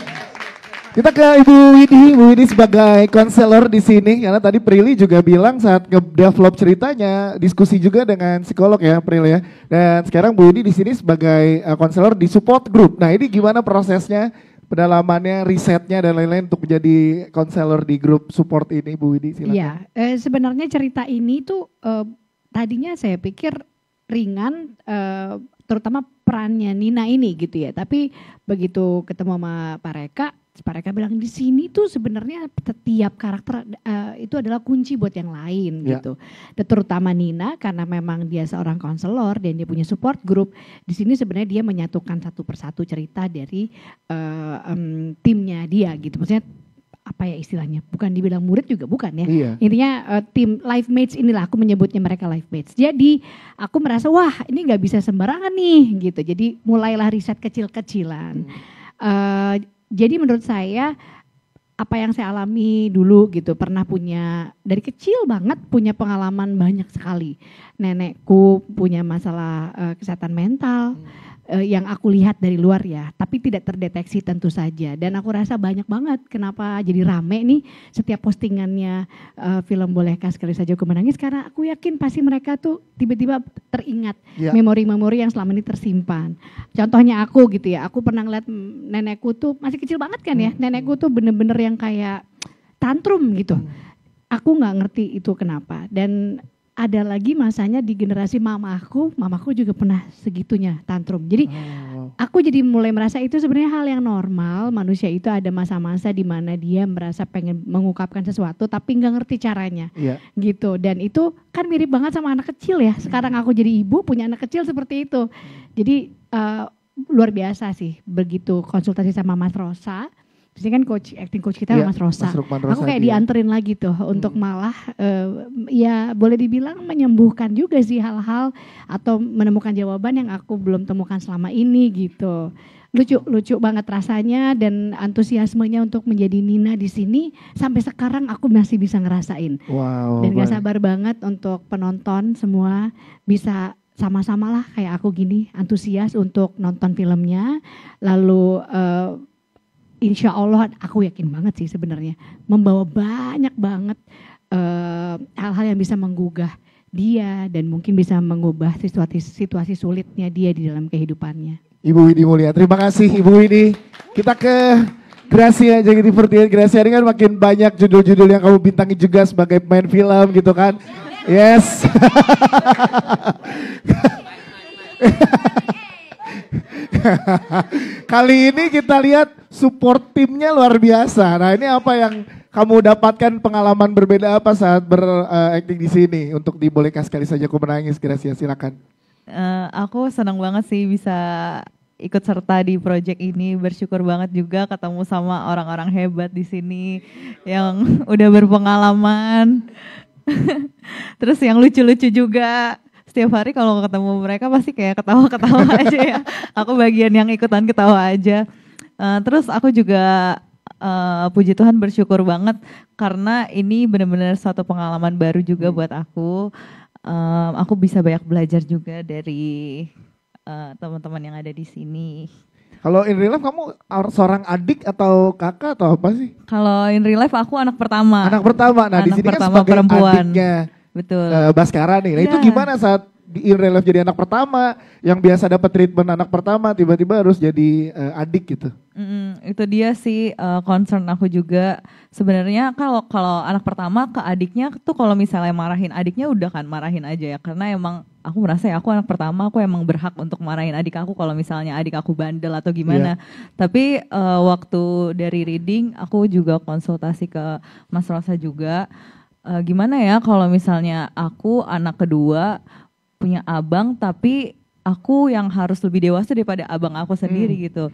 Kita ke Ibu Widi, Ibu Widi sebagai konselor di sini karena tadi Prilly juga bilang saat nge-develop ceritanya diskusi juga dengan psikolog ya Prilly ya. Dan sekarang Bu Widi di sini sebagai eh, konselor uh, di support group. Nah, ini gimana prosesnya? pedalamannya, risetnya dan lain-lain untuk menjadi konselor di grup support ini Bu Widi silakan. Iya, e, sebenarnya cerita ini tuh e, tadinya saya pikir ringan e, terutama perannya Nina ini gitu ya. Tapi begitu ketemu sama Pak Reka mereka bilang di sini tuh sebenarnya setiap karakter uh, itu adalah kunci buat yang lain yeah. gitu. Dan terutama Nina karena memang dia seorang konselor dan dia punya support group. Di sini sebenarnya dia menyatukan satu persatu cerita dari uh, um, timnya dia gitu. Maksudnya apa ya istilahnya bukan dibilang murid juga bukan ya iya. intinya uh, tim life mates inilah aku menyebutnya mereka life mates jadi aku merasa wah ini nggak bisa sembarangan nih gitu jadi mulailah riset kecil-kecilan hmm. uh, jadi menurut saya apa yang saya alami dulu gitu pernah punya dari kecil banget punya pengalaman banyak sekali nenekku punya masalah uh, kesehatan mental hmm uh, yang aku lihat dari luar ya, tapi tidak terdeteksi tentu saja. Dan aku rasa banyak banget kenapa jadi rame nih setiap postingannya uh, film Bolehkah Sekali Saja Aku Menangis karena aku yakin pasti mereka tuh tiba-tiba teringat ya. memori-memori yang selama ini tersimpan. Contohnya aku gitu ya, aku pernah ngeliat nenekku tuh masih kecil banget kan ya, hmm. nenekku tuh bener-bener yang kayak tantrum gitu. Hmm. Aku nggak ngerti itu kenapa dan ada lagi masanya di generasi mama aku, mama aku juga pernah segitunya tantrum. Jadi oh. aku jadi mulai merasa itu sebenarnya hal yang normal. Manusia itu ada masa-masa di mana dia merasa pengen mengungkapkan sesuatu tapi nggak ngerti caranya. Yeah. Gitu. Dan itu kan mirip banget sama anak kecil ya. Sekarang aku jadi ibu punya anak kecil seperti itu. Jadi uh, luar biasa sih begitu konsultasi sama Mas Rosa jadi kan coach acting coach kita ya, Mas Rosa. Mas Rosa. Aku kayak dia. dianterin lagi tuh hmm. untuk malah uh, ya boleh dibilang menyembuhkan juga sih hal-hal atau menemukan jawaban yang aku belum temukan selama ini gitu. Lucu oh. lucu banget rasanya dan antusiasmenya untuk menjadi Nina di sini sampai sekarang aku masih bisa ngerasain. Wow. Dan gak sabar banget untuk penonton semua bisa sama-samalah kayak aku gini antusias untuk nonton filmnya lalu uh, insya Allah aku yakin banget sih sebenarnya membawa banyak banget eh, hal-hal uh, yang bisa menggugah dia dan mungkin bisa mengubah situasi situasi sulitnya dia di dalam kehidupannya. Ibu Widi Mulia, terima kasih Ibu Widi. Kita ke Gracia jadi seperti Gracia ini kan makin banyak judul-judul yang kamu bintangi juga sebagai pemain film gitu kan. Yes. Kali ini kita lihat support timnya luar biasa. Nah ini apa yang kamu dapatkan pengalaman berbeda apa saat berakting eh, uh, di sini? Untuk dibolehkan sekali saja aku menangis, kira Gracia silakan. Uh, aku senang banget sih bisa ikut serta di proyek ini. Bersyukur banget juga ketemu sama orang-orang hebat di sini yang udah berpengalaman. Terus yang lucu-lucu juga setiap hari kalau ketemu mereka pasti kayak ketawa-ketawa aja ya. Aku bagian yang ikutan ketawa aja. Uh, terus aku juga uh, puji Tuhan bersyukur banget karena ini benar-benar satu pengalaman baru juga hmm. buat aku. Um, aku bisa banyak belajar juga dari uh, teman-teman yang ada di sini. Kalau in real life kamu seorang adik atau kakak atau apa sih? Kalau in real life aku anak pertama. Anak pertama. Nah, anak di sini kan pertama kan sebagai perempuan. adiknya Betul. Uh, Baskara nih. Nah, ya. itu iya. gimana saat in real life jadi anak pertama yang biasa dapat treatment anak pertama tiba-tiba harus jadi uh, adik gitu mm, itu dia sih uh, concern aku juga sebenarnya kalau kalau anak pertama ke adiknya tuh kalau misalnya marahin adiknya udah kan marahin aja ya karena emang aku merasa ya aku anak pertama aku emang berhak untuk marahin adik aku kalau misalnya adik aku bandel atau gimana yeah. tapi uh, waktu dari reading aku juga konsultasi ke Mas Rosa juga uh, gimana ya kalau misalnya aku anak kedua punya abang tapi aku yang harus lebih dewasa daripada abang aku sendiri hmm. gitu.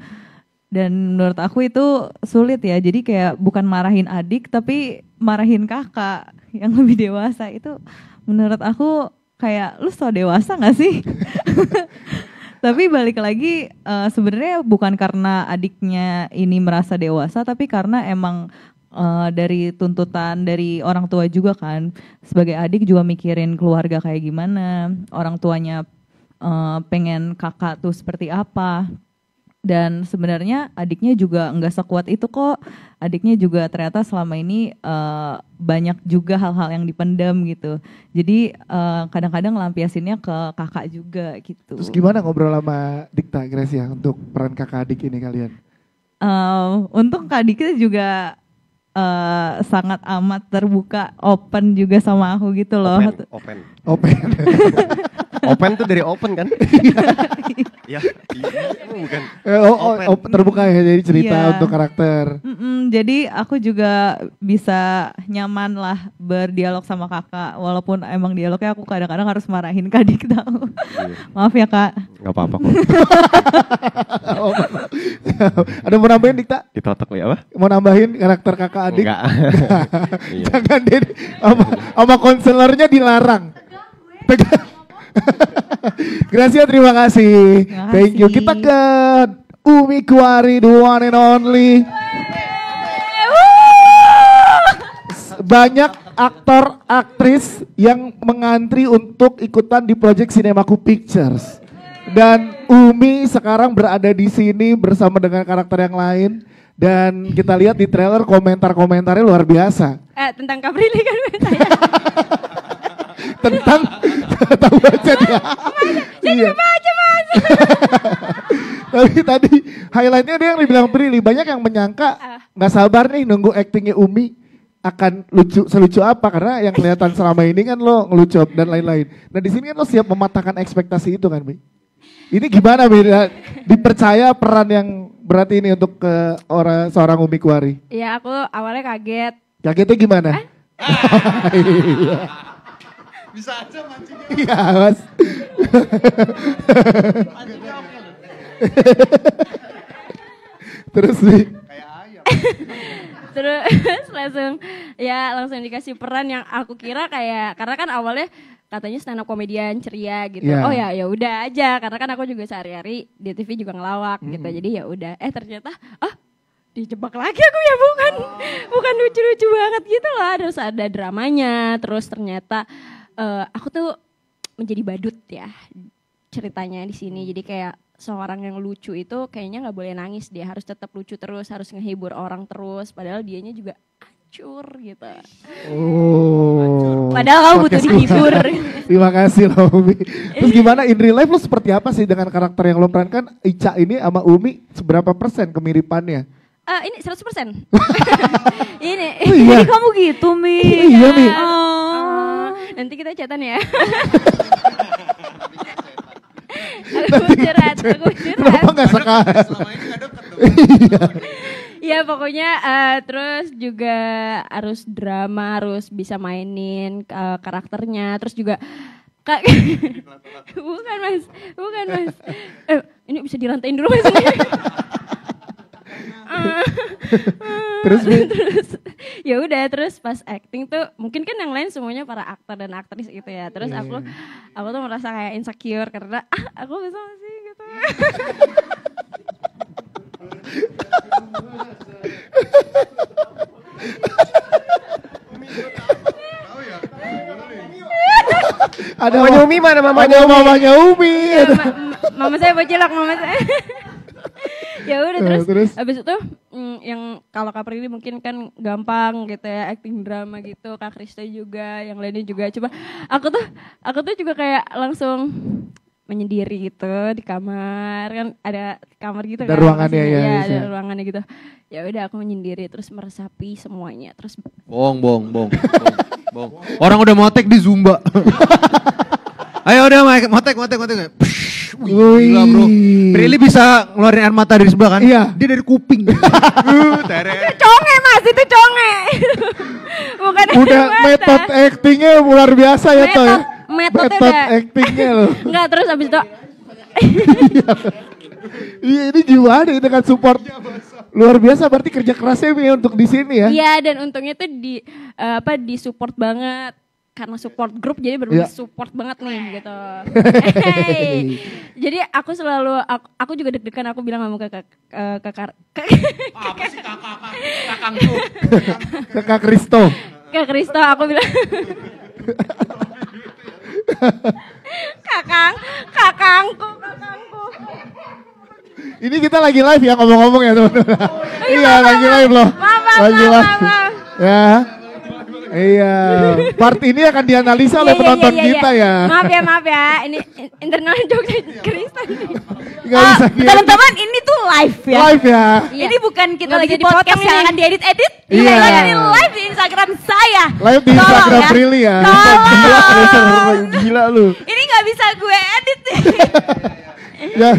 Dan menurut aku itu sulit ya. Jadi kayak bukan marahin adik tapi marahin kakak yang lebih dewasa itu menurut aku kayak lu so dewasa gak sih? tapi balik lagi uh, sebenarnya bukan karena adiknya ini merasa dewasa tapi karena emang uh, dari tuntutan dari orang tua juga kan sebagai adik juga mikirin keluarga kayak gimana orang tuanya uh, pengen kakak tuh seperti apa dan sebenarnya adiknya juga nggak sekuat itu kok adiknya juga ternyata selama ini uh, banyak juga hal-hal yang dipendam gitu jadi uh, kadang-kadang lampiasinnya ke kakak juga gitu terus gimana ngobrol sama Dikta Gracia untuk peran kakak adik ini kalian uh, untuk kak Dikta juga uh, sangat amat terbuka open juga sama aku gitu loh open, open. Open. open tuh dari open kan? ya, bukan. Eh, oh, oh, open. terbuka ya jadi cerita yeah. untuk karakter. Mm-mm, jadi aku juga bisa nyaman lah berdialog sama kakak walaupun emang dialognya aku kadang-kadang harus marahin kak Dik tahu. Iya. Maaf ya kak. Gak apa-apa kok. Oh, ada mau nambahin Dikta? Ditotok ya apa? Mau nambahin karakter kakak adik? Enggak. Iya. Jangan deh. Sama, sama konselernya dilarang. Gracias, terima kasih. terima kasih. Thank you. Kita ke Umi Kuari the one and only. Banyak aktor aktris yang mengantri untuk ikutan di Project Cinemaku Pictures. Dan Umi sekarang berada di sini bersama dengan karakter yang lain dan kita lihat di trailer komentar-komentarnya luar biasa. Eh tentang Kaprili kan ya? tentang tahu dia. ya. Iya. baca mas. Tapi tadi highlightnya dia yang dibilang Prilly banyak yang menyangka ah. nggak sabar nih nunggu actingnya Umi akan lucu selucu apa karena yang kelihatan selama ini kan lo ngelucu dan lain-lain. Nah di sini kan lo siap mematahkan ekspektasi itu kan Mi? Ini gimana Mi? Dipercaya peran yang berat ini untuk ke orang seorang Umi Kuari? Iya aku awalnya kaget. Kagetnya gimana? Ah. Bisa aja mancingnya. Iya, Mas. Terus sih Terus langsung ya langsung dikasih peran yang aku kira kayak karena kan awalnya katanya stand up komedian ceria gitu. Yeah. Oh ya ya udah aja karena kan aku juga sehari-hari di TV juga ngelawak mm gitu. Jadi ya udah. Eh ternyata oh dijebak lagi aku ya bukan oh. bukan lucu-lucu banget gitu lah. Terus ada dramanya, terus ternyata uh, aku tuh menjadi badut ya ceritanya di sini. Hmm. Jadi kayak seorang yang lucu itu kayaknya nggak boleh nangis dia harus tetap lucu terus harus ngehibur orang terus padahal dianya juga hancur gitu. Oh. Hancur. Padahal kamu butuh dihibur. Terima kasih loh Umi. Terus iya. gimana in real life lo seperti apa sih dengan karakter yang lo perankan Ica ini sama Umi seberapa persen kemiripannya? Uh, ini 100 persen. ini. Oh, iya? kamu gitu Mi. Oh, iya Mi. Oh. Nanti kita catatan ya. aku cerat, aku cerat. Kenapa gak sekarang? Iya. iya pokoknya uh, terus juga harus drama, harus bisa mainin uh, karakternya, terus juga kak bukan mas, bukan mas. Eh, ini bisa dirantain dulu mas. terus terus ya udah terus pas acting tuh mungkin kan yang lain semuanya para aktor dan aktris gitu ya terus yeah. aku aku tuh merasa kayak insecure karena ah aku bisa sih gitu ada mamanya Umi mana mamanya Umi? Mamanya iya, mama saya bocilak mama saya ya udah terus, eh, terus abis itu mm, yang kalau Kak Prilly mungkin kan gampang gitu ya acting drama gitu Kak Krista juga yang lainnya juga coba aku tuh aku tuh juga kayak langsung menyendiri gitu di kamar kan ada kamar gitu ada kan ruangannya ya, iya, ya ada ya. ruangannya gitu ya udah aku menyendiri terus meresapi semuanya terus bohong bohong bohong bohong, orang udah mau di zumba Ayo udah Mike, motek, motek, motek. Psh, wih, gila bro. Prilly bisa ngeluarin air mata dari sebelah kan? Iya. Dia dari kuping. uh, itu conge mas, itu conge. Bukan Udah metode actingnya luar biasa ya Toy. Metode, metode actingnya loh. Enggak, terus abis itu. Iya ini jiwa ini dengan support luar biasa berarti kerja kerasnya untuk di sini ya. Iya dan untungnya tuh di eh, apa di support banget karena support grup jadi benar yeah. support banget nih gitu. hey. Jadi aku selalu aku, aku juga deg-degan aku bilang sama kakak eh, kakak kakak kakak kakak kakak Kristo. Kakak Kristo aku bilang Kakang, kakangku, kakangku. Ini kita lagi live ya ngomong-ngomong ya teman-teman. Oh, iya, iya, lagi live loh. Maaf, maaf, lagi live. Maaf. Ya. Iya. Part ini akan dianalisa oleh iya, iya, iya, penonton iya, iya, iya. kita ya. Maaf ya, maaf ya. Ini internal dari Kristen. Gak eh, bisa. Teman-teman, ini tuh live ya. Live ya. Ini bukan kita Nggak lagi di podcast yang akan diedit-edit. Iya. Ini live di Instagram saya. Live di Instagram Prilly ya. ya. Tolong. Gila lu. Ini gak bisa gue edit sih. ya.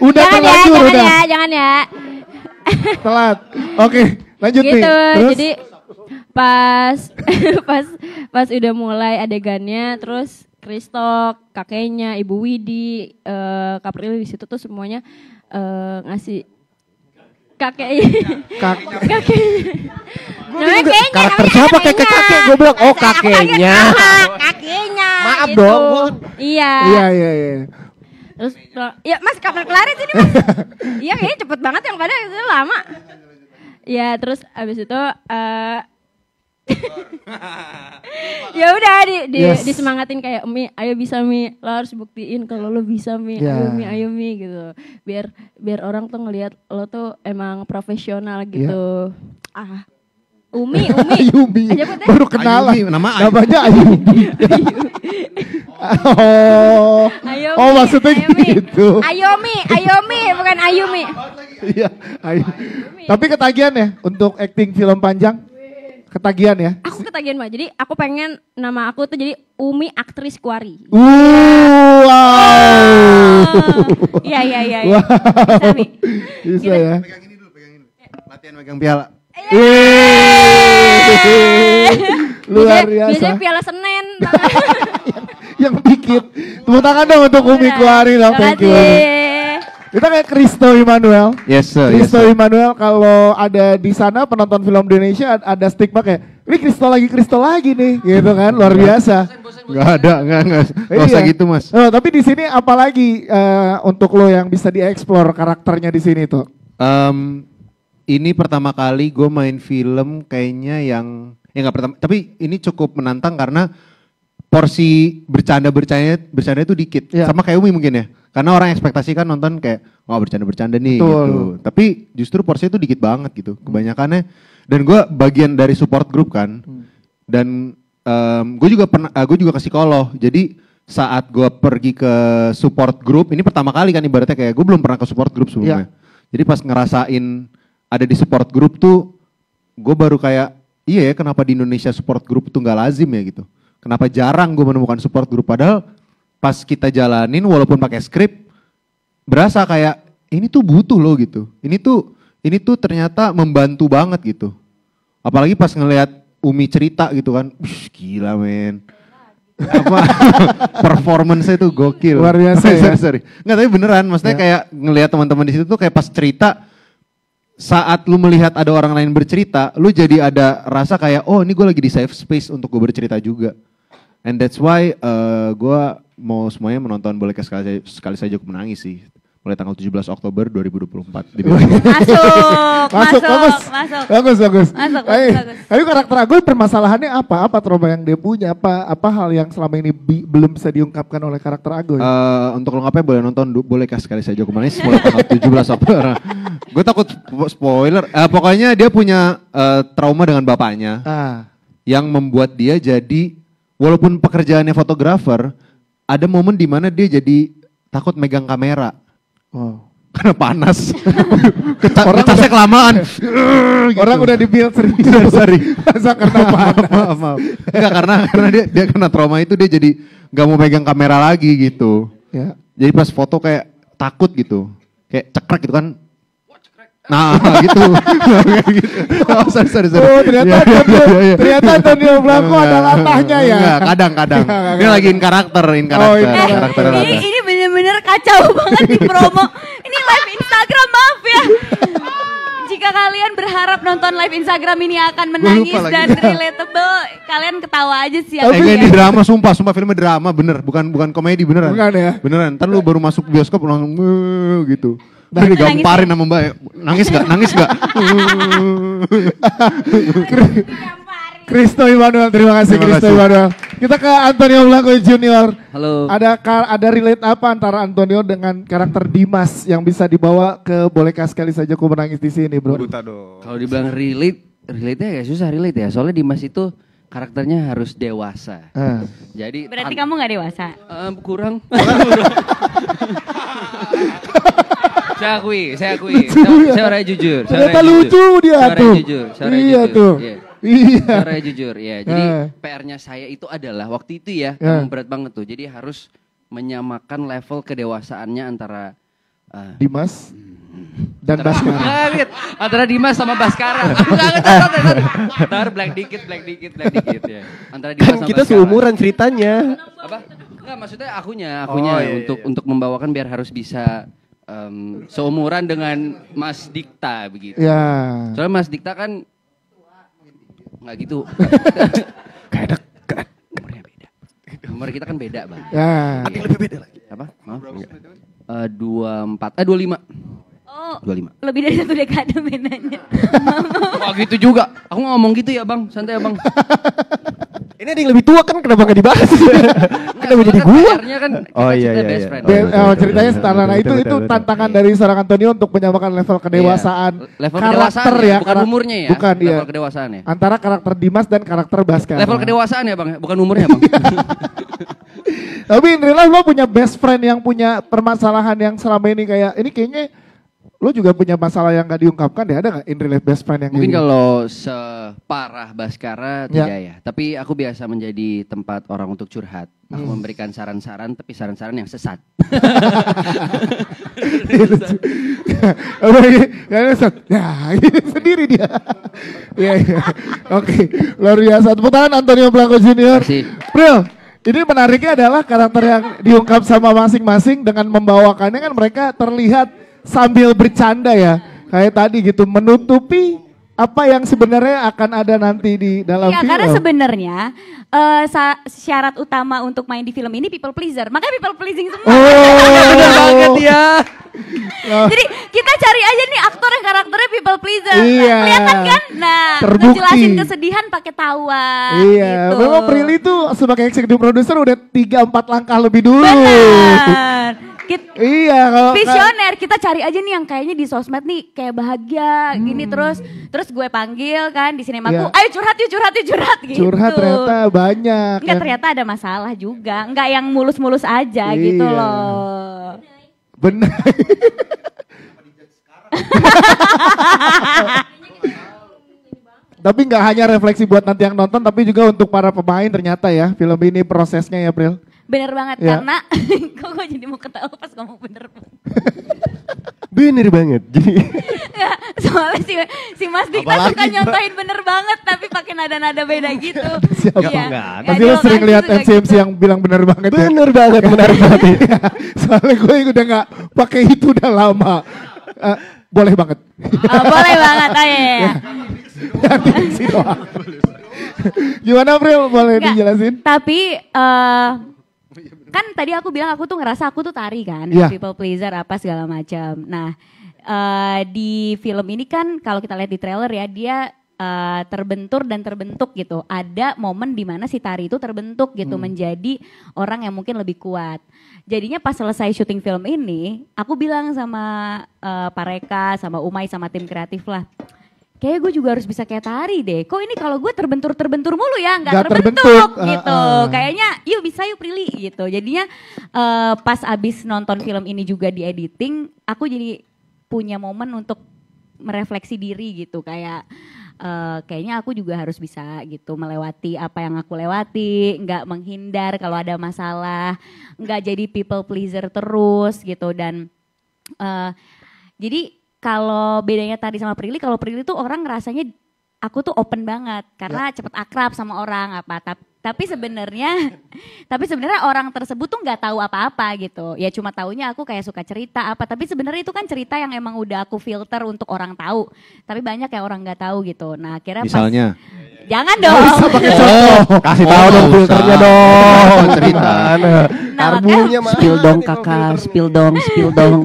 Udah jangan ya, terlanjur ya, jangan udah. ya, jangan ya. Telat. Oke, lanjut gitu, nih. Terus? Jadi pas pas pas udah mulai adegannya terus Kristok, kakeknya, Ibu Widi, uh, eh, Kapril di situ tuh semuanya uh, ngasih kakeknya. kakek kakeknya. Namanya kayaknya. Karakter siapa kakek kakek? Gue bilang oh kakeknya. Kakeknya. Maaf gitu. dong. Iya. Iya iya iya. Terus ya Mas kapan kelar ini Mas? Iya kayaknya cepet banget yang pada itu lama. Ya terus abis itu uh, ya udah di, di yes. disemangatin kayak Mi, ayo bisa Mi, lo harus buktiin kalau lo bisa Mi, yeah. ayo Mi, ayo Mi gitu. Biar biar orang tuh ngelihat lo tuh emang profesional gitu. Yeah. Ah. Umi, Umi. Ayumi. Baru kenal Ayumi, nama Ayumi. Namanya Ayumi. oh. Ayumi. Oh, maksudnya Ayumi. gitu. Ayumi, Ayumi, bukan Ayumi. Iya, Ayumi. Tapi ketagihan ya untuk acting film panjang? Ketagihan ya? Aku ketagihan mbak. Jadi aku pengen nama aku tuh jadi Umi Aktris Kuari. wow. Iya iya iya. iya. Bisa nih. Bisa gitu. ya. Pegang ini dulu, pegang ini. Latihan megang piala. Iya. Luar biasa. Biasanya piala Senin. yang dikit. Tepuk tangan dong untuk Umi iya. Kuari dong. kasih. Kita kayak Kristo Immanuel. Yes sir. Kristo yes, Immanuel kalau ada di sana penonton film Indonesia ada stigma kayak ini Kristo lagi Kristo lagi nih gitu kan luar biasa. Gak ada nggak nggak nggak usah iya. gitu mas. Oh, tapi di sini apalagi uh, untuk lo yang bisa dieksplor karakternya di sini tuh. Um, ini pertama kali gue main film kayaknya yang ya nggak pertama tapi ini cukup menantang karena porsi bercanda bercanda bercanda itu dikit yeah. sama kayak Umi mungkin ya karena orang ekspektasi kan nonton kayak wah oh, bercanda-bercanda nih gitu. Tapi justru porsinya itu dikit banget gitu. Kebanyakannya dan gue bagian dari support group kan. Hmm. Dan um, gue juga pernah eh, gue juga ke psikolog. Jadi saat gue pergi ke support group ini pertama kali kan ibaratnya kayak gue belum pernah ke support group sebelumnya. Ya. Jadi pas ngerasain ada di support group tuh gue baru kayak iya ya kenapa di Indonesia support group tuh nggak lazim ya gitu. Kenapa jarang gue menemukan support group padahal pas kita jalanin walaupun pakai skrip berasa kayak ini tuh butuh loh gitu. Ini tuh ini tuh ternyata membantu banget gitu. Apalagi pas ngelihat Umi cerita gitu kan. Ush, gila men. apa performance itu gokil. Luar biasa ya. sorry, sorry. Nggak, tapi beneran maksudnya ya. kayak ngelihat teman-teman di situ tuh kayak pas cerita saat lu melihat ada orang lain bercerita, lu jadi ada rasa kayak oh ini gue lagi di safe space untuk gue bercerita juga. And that's why uh, eh, gue mau semuanya menonton boleh sekali, sekali saja cukup menangis sih mulai tanggal 17 Oktober 2024 di masuk, masuk, masuk, bagus, masuk, bagus, bagus. Masuk, Ayo, bagus. Ayo karakter Agung permasalahannya apa? Apa trauma yang dia punya? Apa apa hal yang selama ini bi, belum bisa diungkapkan oleh karakter Agung? Uh, untuk lengkapnya boleh nonton, boleh kasih sekali saya Joko menangis mulai tanggal 17 Oktober. Gue takut spoiler. Uh, pokoknya dia punya uh, trauma dengan bapaknya. Ah. Yang membuat dia jadi walaupun pekerjaannya fotografer, ada momen di mana dia jadi takut megang kamera. Oh. Karena panas. Keta orang udah, kelamaan. gitu. Orang udah di sering. sering masa karena panas. maaf, maaf. Enggak karena karena dia dia kena trauma itu dia jadi nggak mau megang kamera lagi gitu. Ya. Jadi pas foto kayak takut gitu. Kayak cekrek gitu kan Nah, gitu. oh, sorry, sorry, sorry. Oh, ternyata ya, ya, ya, ya. ternyata Antonio Blanco iya, adalah atahnya ya. Enggak, kadang-kadang. Iya, ini lagi in karakter, in karakter. Oh, Ini, ini benar bener kacau banget di promo. Ini live Instagram, maaf ya. Jika kalian berharap nonton live Instagram ini akan menangis dan relatable, kalian ketawa aja sih. Tapi eh, ya. ini drama, sumpah, sumpah filmnya drama, bener. Bukan bukan komedi, beneran. Bukan ya. Beneran, ntar lu baru masuk bioskop langsung gitu. Dari gamparin ya? sama Mbak. Ya. Nangis gak? Nangis gak? Kristo Immanuel, terima kasih Kristo Immanuel. Kita ke Antonio Blanco Junior. Halo. Ada ada relate apa antara Antonio dengan karakter Dimas yang bisa dibawa ke Bolehkah sekali saja aku menangis di sini, Bro? Buta dong. Kalau dibilang relate, relate-nya ya susah relate ya. Soalnya Dimas itu karakternya harus dewasa. Uh. Jadi berarti kamu nggak dewasa? Uh, kurang. saya akui, saya akui. Saya, saya orang jujur. Saya Ternyata jujur. lucu dia saya tuh. jujur, saya orang iya jujur. tuh. Yeah. Iya. Saya jujur ya. Jadi uh. Ah. PR-nya saya itu adalah waktu itu ya, uh. berat banget tuh. Jadi harus menyamakan level kedewasaannya antara uh, Dimas hmm dan Baskara. Enggak, eh, antara Dimas sama Baskara. Ntar black dikit, black dikit, black dikit ya. Antara Dimas kan sama kita Baskara. seumuran ceritanya. Apa? Enggak, maksudnya akunya, akunya oh, iya, iya. untuk untuk membawakan biar harus bisa um, seumuran dengan Mas Dikta begitu. Ya. Soalnya Mas Dikta kan nggak gitu. Kayak dekat. Umurnya beda. Umur kita kan beda, Bang. Ya. Ya. lebih beda lagi. Apa? Maaf. Uh, 24, eh 25. Oh, lima Lebih dari satu dekade menanya. Wah gitu juga. Aku ngomong gitu ya bang, santai ya bang. Ini ada yang lebih tua kan kenapa gak dibahas? kenapa jadi kan gua? Kan, oh iya iya. iya. Oh, ceritanya setara. Nah itu itu tantangan dari seorang Antonio untuk menyamakan level kedewasaan. Iya. Level karakter kedewasaan ya, ya bukan umurnya ya. Bukan iya. level kedewasaan ya. Antara karakter Dimas dan karakter Baskara. Level kedewasaan ya bang, ya? bukan umurnya bang. Tapi Indrilah lo punya best friend yang punya permasalahan yang selama ini kayak ini kayaknya Lo juga punya masalah yang gak diungkapkan deh, ya? ada gak in real life best friend yang Mungkin gitu? kalau separah Baskara ya. tidak ya. Tapi aku biasa menjadi tempat orang untuk curhat. Aku hmm. memberikan saran-saran, tapi saran-saran yang sesat. Gitu. Oh, iya. ya, sesat. Ya, ya sendiri dia. ya ya. Oke, luar biasa. Tepuk tangan Antonio Blanco Junior. Bro, ini menariknya adalah karakter yang diungkap sama masing-masing dengan membawakannya kan mereka terlihat sambil bercanda ya kayak tadi gitu menutupi apa yang sebenarnya akan ada nanti di dalam ya, film. karena sebenarnya uh, syarat utama untuk main di film ini people pleaser. Makanya people pleasing semua. Oh, benar banget ya. Oh. Jadi kita cari aja nih aktor yang karakternya people pleaser. Nah, iya. Kelihatan kan? Nah, Terbukti. ngejelasin kesedihan pakai tawa. Iya. Gitu. Memang Prilly tuh sebagai executive produser udah 3 4 langkah lebih dulu. Benar. Kita, iya kalau visioner kan. kita cari aja nih yang kayaknya di sosmed nih kayak bahagia hmm. gini terus terus gue panggil kan di sinemaku, ya. ayo curhat yuk curhat yuk curhat gitu. Curhat ternyata banyak. Enggak kan. ternyata ada masalah juga, enggak yang mulus-mulus aja iya. gitu loh. Benar. tapi nggak hanya refleksi buat nanti yang nonton, tapi juga untuk para pemain ternyata ya film ini prosesnya ya, April. Bener banget ya. karena kok gue jadi mau ketawa pas ngomong bener banget. bener banget. Jadi ya, soalnya si, si Mas Dikta Apalagi, suka nyontohin bener banget tapi pakai nada-nada beda gitu. Siapa ya, enggak? Tapi lo sering lihat MC gitu. yang bilang bener banget. Ya? Bener ya? banget, bener banget. ya. Soalnya gue udah nggak pakai itu udah lama. Uh, boleh banget. Oh, boleh banget, oh, iya, iya, iya. ya. ya. Ya, Gimana Bro? boleh dijelasin? Tapi uh, kan tadi aku bilang aku tuh ngerasa aku tuh tari kan, yeah. people pleaser apa segala macam. Nah, uh, di film ini kan kalau kita lihat di trailer ya, dia uh, terbentur dan terbentuk gitu. Ada momen dimana si Tari itu terbentuk gitu hmm. menjadi orang yang mungkin lebih kuat. Jadinya pas selesai syuting film ini, aku bilang sama uh, Pareka, sama umai sama tim kreatif lah kayaknya gue juga harus bisa kayak tari deh. Kok ini kalau gue terbentur-terbentur mulu ya, nggak terbentuk, terbentuk gitu. Uh, uh. Kayaknya yuk bisa yuk Prilly gitu. Jadinya uh, pas abis nonton film ini juga di editing, aku jadi punya momen untuk merefleksi diri gitu kayak uh, kayaknya aku juga harus bisa gitu melewati apa yang aku lewati, nggak menghindar kalau ada masalah, nggak jadi people pleaser terus gitu dan uh, jadi kalau bedanya tadi sama Prilly, kalau Prilly tuh orang rasanya aku tuh open banget karena ya. cepet akrab sama orang apa tapi tapi sebenarnya tapi sebenarnya orang tersebut tuh nggak tahu apa-apa gitu ya cuma taunya aku kayak suka cerita apa tapi sebenarnya itu kan cerita yang emang udah aku filter untuk orang tahu tapi banyak yang orang nggak tahu gitu nah akhirnya misalnya pas, jangan dong oh, kasih tahu oh, dong filternya dong cerita Karbunya nah, mah. Spill dong kakak, iya, spill dong, spill dong.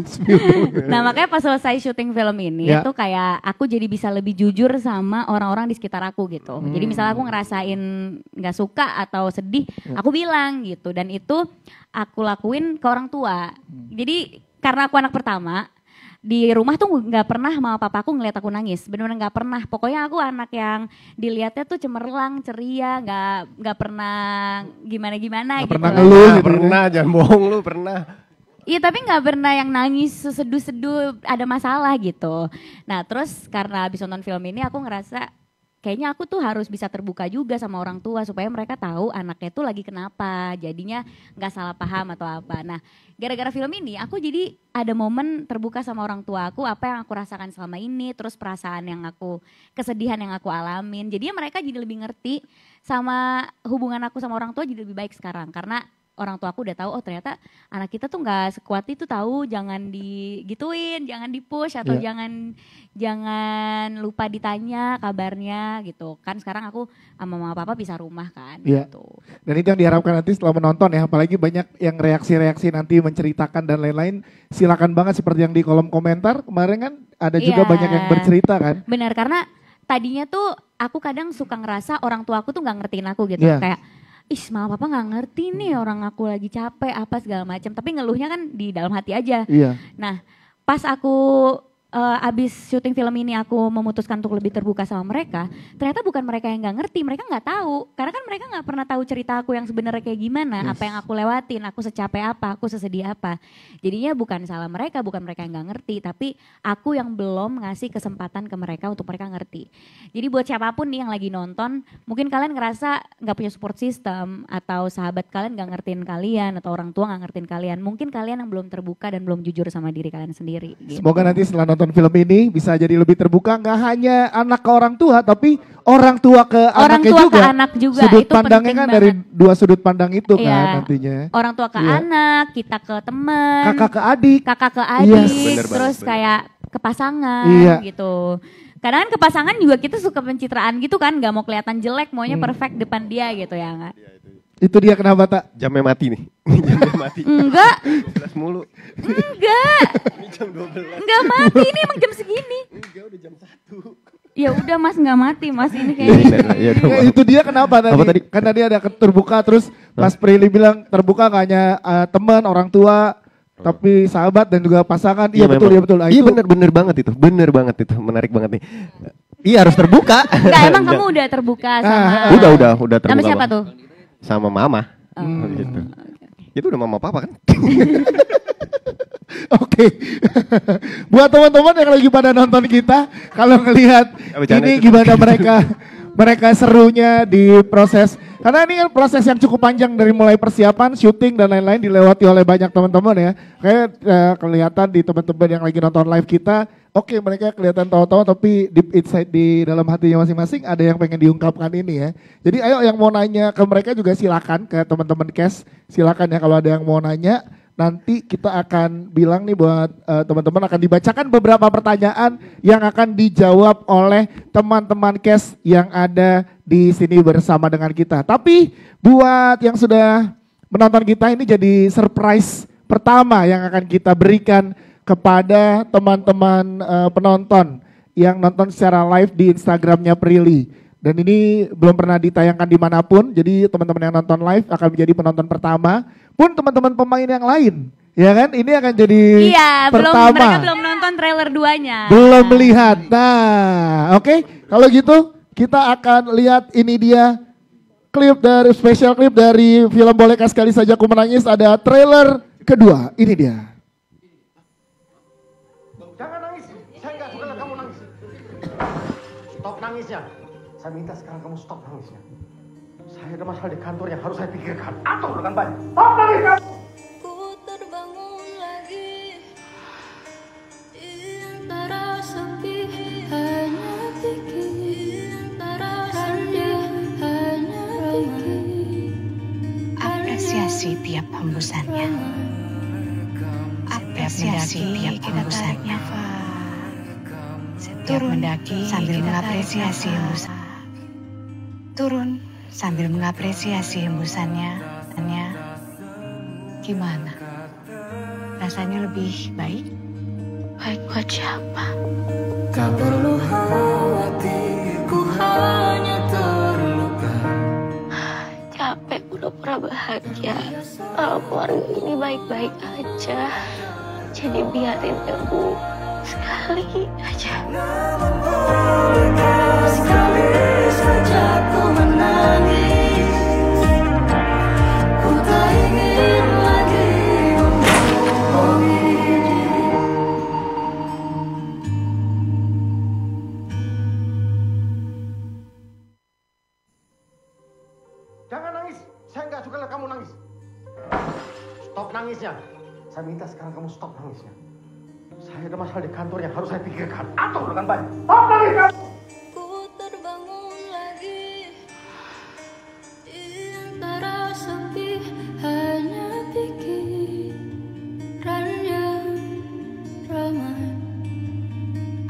nah makanya pas selesai syuting film ini ya. itu kayak aku jadi bisa lebih jujur sama orang-orang di sekitar aku gitu. Hmm. Jadi misalnya aku ngerasain nggak suka atau sedih, ya. aku bilang gitu. Dan itu aku lakuin ke orang tua. Hmm. Jadi karena aku anak pertama, di rumah tuh nggak pernah mama papa aku ngeliat aku nangis benar-benar nggak pernah pokoknya aku anak yang dilihatnya tuh cemerlang ceria nggak nggak pernah gimana gimana gak gitu pernah ngeluh gitu. pernah kan? jangan bohong lu pernah Iya tapi nggak pernah yang nangis seduh-seduh ada masalah gitu. Nah terus karena habis nonton film ini aku ngerasa kayaknya aku tuh harus bisa terbuka juga sama orang tua supaya mereka tahu anaknya tuh lagi kenapa jadinya nggak salah paham atau apa nah gara-gara film ini aku jadi ada momen terbuka sama orang tua aku apa yang aku rasakan selama ini terus perasaan yang aku kesedihan yang aku alamin jadinya mereka jadi lebih ngerti sama hubungan aku sama orang tua jadi lebih baik sekarang karena orang tua aku udah tahu oh ternyata anak kita tuh nggak sekuat itu tahu jangan digituin jangan dipush atau yeah. jangan jangan lupa ditanya kabarnya gitu kan sekarang aku sama mama papa bisa rumah kan yeah. gitu dan itu yang diharapkan nanti setelah menonton ya apalagi banyak yang reaksi-reaksi nanti menceritakan dan lain-lain silakan banget seperti yang di kolom komentar kemarin kan ada juga yeah. banyak yang bercerita kan benar karena tadinya tuh aku kadang suka ngerasa orang tua aku tuh nggak ngertiin aku gitu yeah. kayak ih mama papa nggak ngerti nih hmm. orang aku lagi capek apa segala macam tapi ngeluhnya kan di dalam hati aja iya. nah pas aku uh, abis syuting film ini aku memutuskan untuk lebih terbuka sama mereka, ternyata bukan mereka yang nggak ngerti, mereka nggak tahu. Karena kan mereka nggak pernah tahu cerita aku yang sebenarnya kayak gimana, yes. apa yang aku lewatin, aku secapek apa, aku sesedih apa. Jadinya bukan salah mereka, bukan mereka yang nggak ngerti, tapi aku yang belum ngasih kesempatan ke mereka untuk mereka ngerti. Jadi buat siapapun nih yang lagi nonton, mungkin kalian ngerasa nggak punya support system atau sahabat kalian nggak ngertiin kalian atau orang tua nggak ngertiin kalian, mungkin kalian yang belum terbuka dan belum jujur sama diri kalian sendiri. Gitu. Semoga nanti setelah nonton nonton film ini bisa jadi lebih terbuka nggak hanya anak ke orang tua tapi orang tua ke orang anaknya tua juga. ke anak juga sudut itu pandangnya kan banget. dari dua sudut pandang itu kan iya. kan nantinya orang tua ke iya. anak kita ke teman kakak ke adik kakak ke iya. adik yes. terus banget. kayak ke pasangan iya. gitu Karena kan ke pasangan juga kita suka pencitraan gitu kan nggak mau kelihatan jelek maunya hmm. perfect depan dia gitu ya nggak iya, itu dia kenapa tak? Jamnya mati nih. Jamnya mati. Enggak. 12 mulu. Enggak. ini jam 12. Enggak mati ini emang jam segini. Enggak udah jam 1. Ya udah Mas enggak mati Mas ini iya, kayaknya. ya, itu dia kenapa tadi? Apa tadi? Kan tadi ada terbuka terus Mas Prilly bilang terbuka gak hanya uh, teman, orang tua, oh. tapi sahabat dan juga pasangan iya, iya betul iya betul nah, iya bener bener banget itu bener banget itu menarik banget nih iya harus terbuka Enggak, emang kamu udah terbuka ah, sama udah udah udah terbuka sama siapa tuh sama mama. Oh, hmm. gitu. Okay. Itu udah mama papa kan? Oke. Buat teman-teman yang lagi pada nonton kita, kalau ngelihat ya, ini gimana mereka mereka serunya di proses karena ini kan proses yang cukup panjang dari mulai persiapan, syuting dan lain-lain dilewati oleh banyak teman-teman ya. Kayak uh, kelihatan di teman-teman yang lagi nonton live kita Oke, okay, mereka kelihatan tahu-tahu tapi deep inside di dalam hatinya masing-masing ada yang pengen diungkapkan ini ya. Jadi ayo yang mau nanya ke mereka juga silakan ke teman-teman cash, silakan ya kalau ada yang mau nanya nanti kita akan bilang nih buat uh, teman-teman akan dibacakan beberapa pertanyaan yang akan dijawab oleh teman-teman cash yang ada di sini bersama dengan kita. Tapi buat yang sudah menonton kita ini jadi surprise pertama yang akan kita berikan kepada teman-teman uh, penonton yang nonton secara live di Instagramnya Prilly. Dan ini belum pernah ditayangkan dimanapun, jadi teman-teman yang nonton live akan menjadi penonton pertama. Pun teman-teman pemain yang lain, ya kan? Ini akan jadi iya, pertama. Belum, belum nonton trailer duanya. Belum melihat. Nah, oke. Okay. Kalau gitu kita akan lihat ini dia klip dari special klip dari film Bolehkah Sekali Saja Ku Menangis ada trailer kedua. Ini dia. Stop nangisnya. Saya minta sekarang kamu stop nangisnya. Saya ada masalah di kantor yang harus saya pikirkan. Atur, dengan baik. Stop nangis apresiasi tiap hembusannya. Apresiasi tiap hembusannya turun mendaki sambil mengapresiasi hembusan. Turun sambil mengapresiasi hembusannya. Tanya, gimana? Rasanya lebih baik? Baik buat siapa? Tak perlu khawatir, ku hanya terluka. Capek udah pernah bahagia. Kalau keluarga ini baik-baik aja, jadi biarin ya, Bu sekali aja jangan nangis saya nggak suka kamu nangis stop nangisnya saya minta sekarang kamu stop nangisnya saya ada masalah di kantor yang harus saya pikirkan. atau dengan baik. Apa nih kan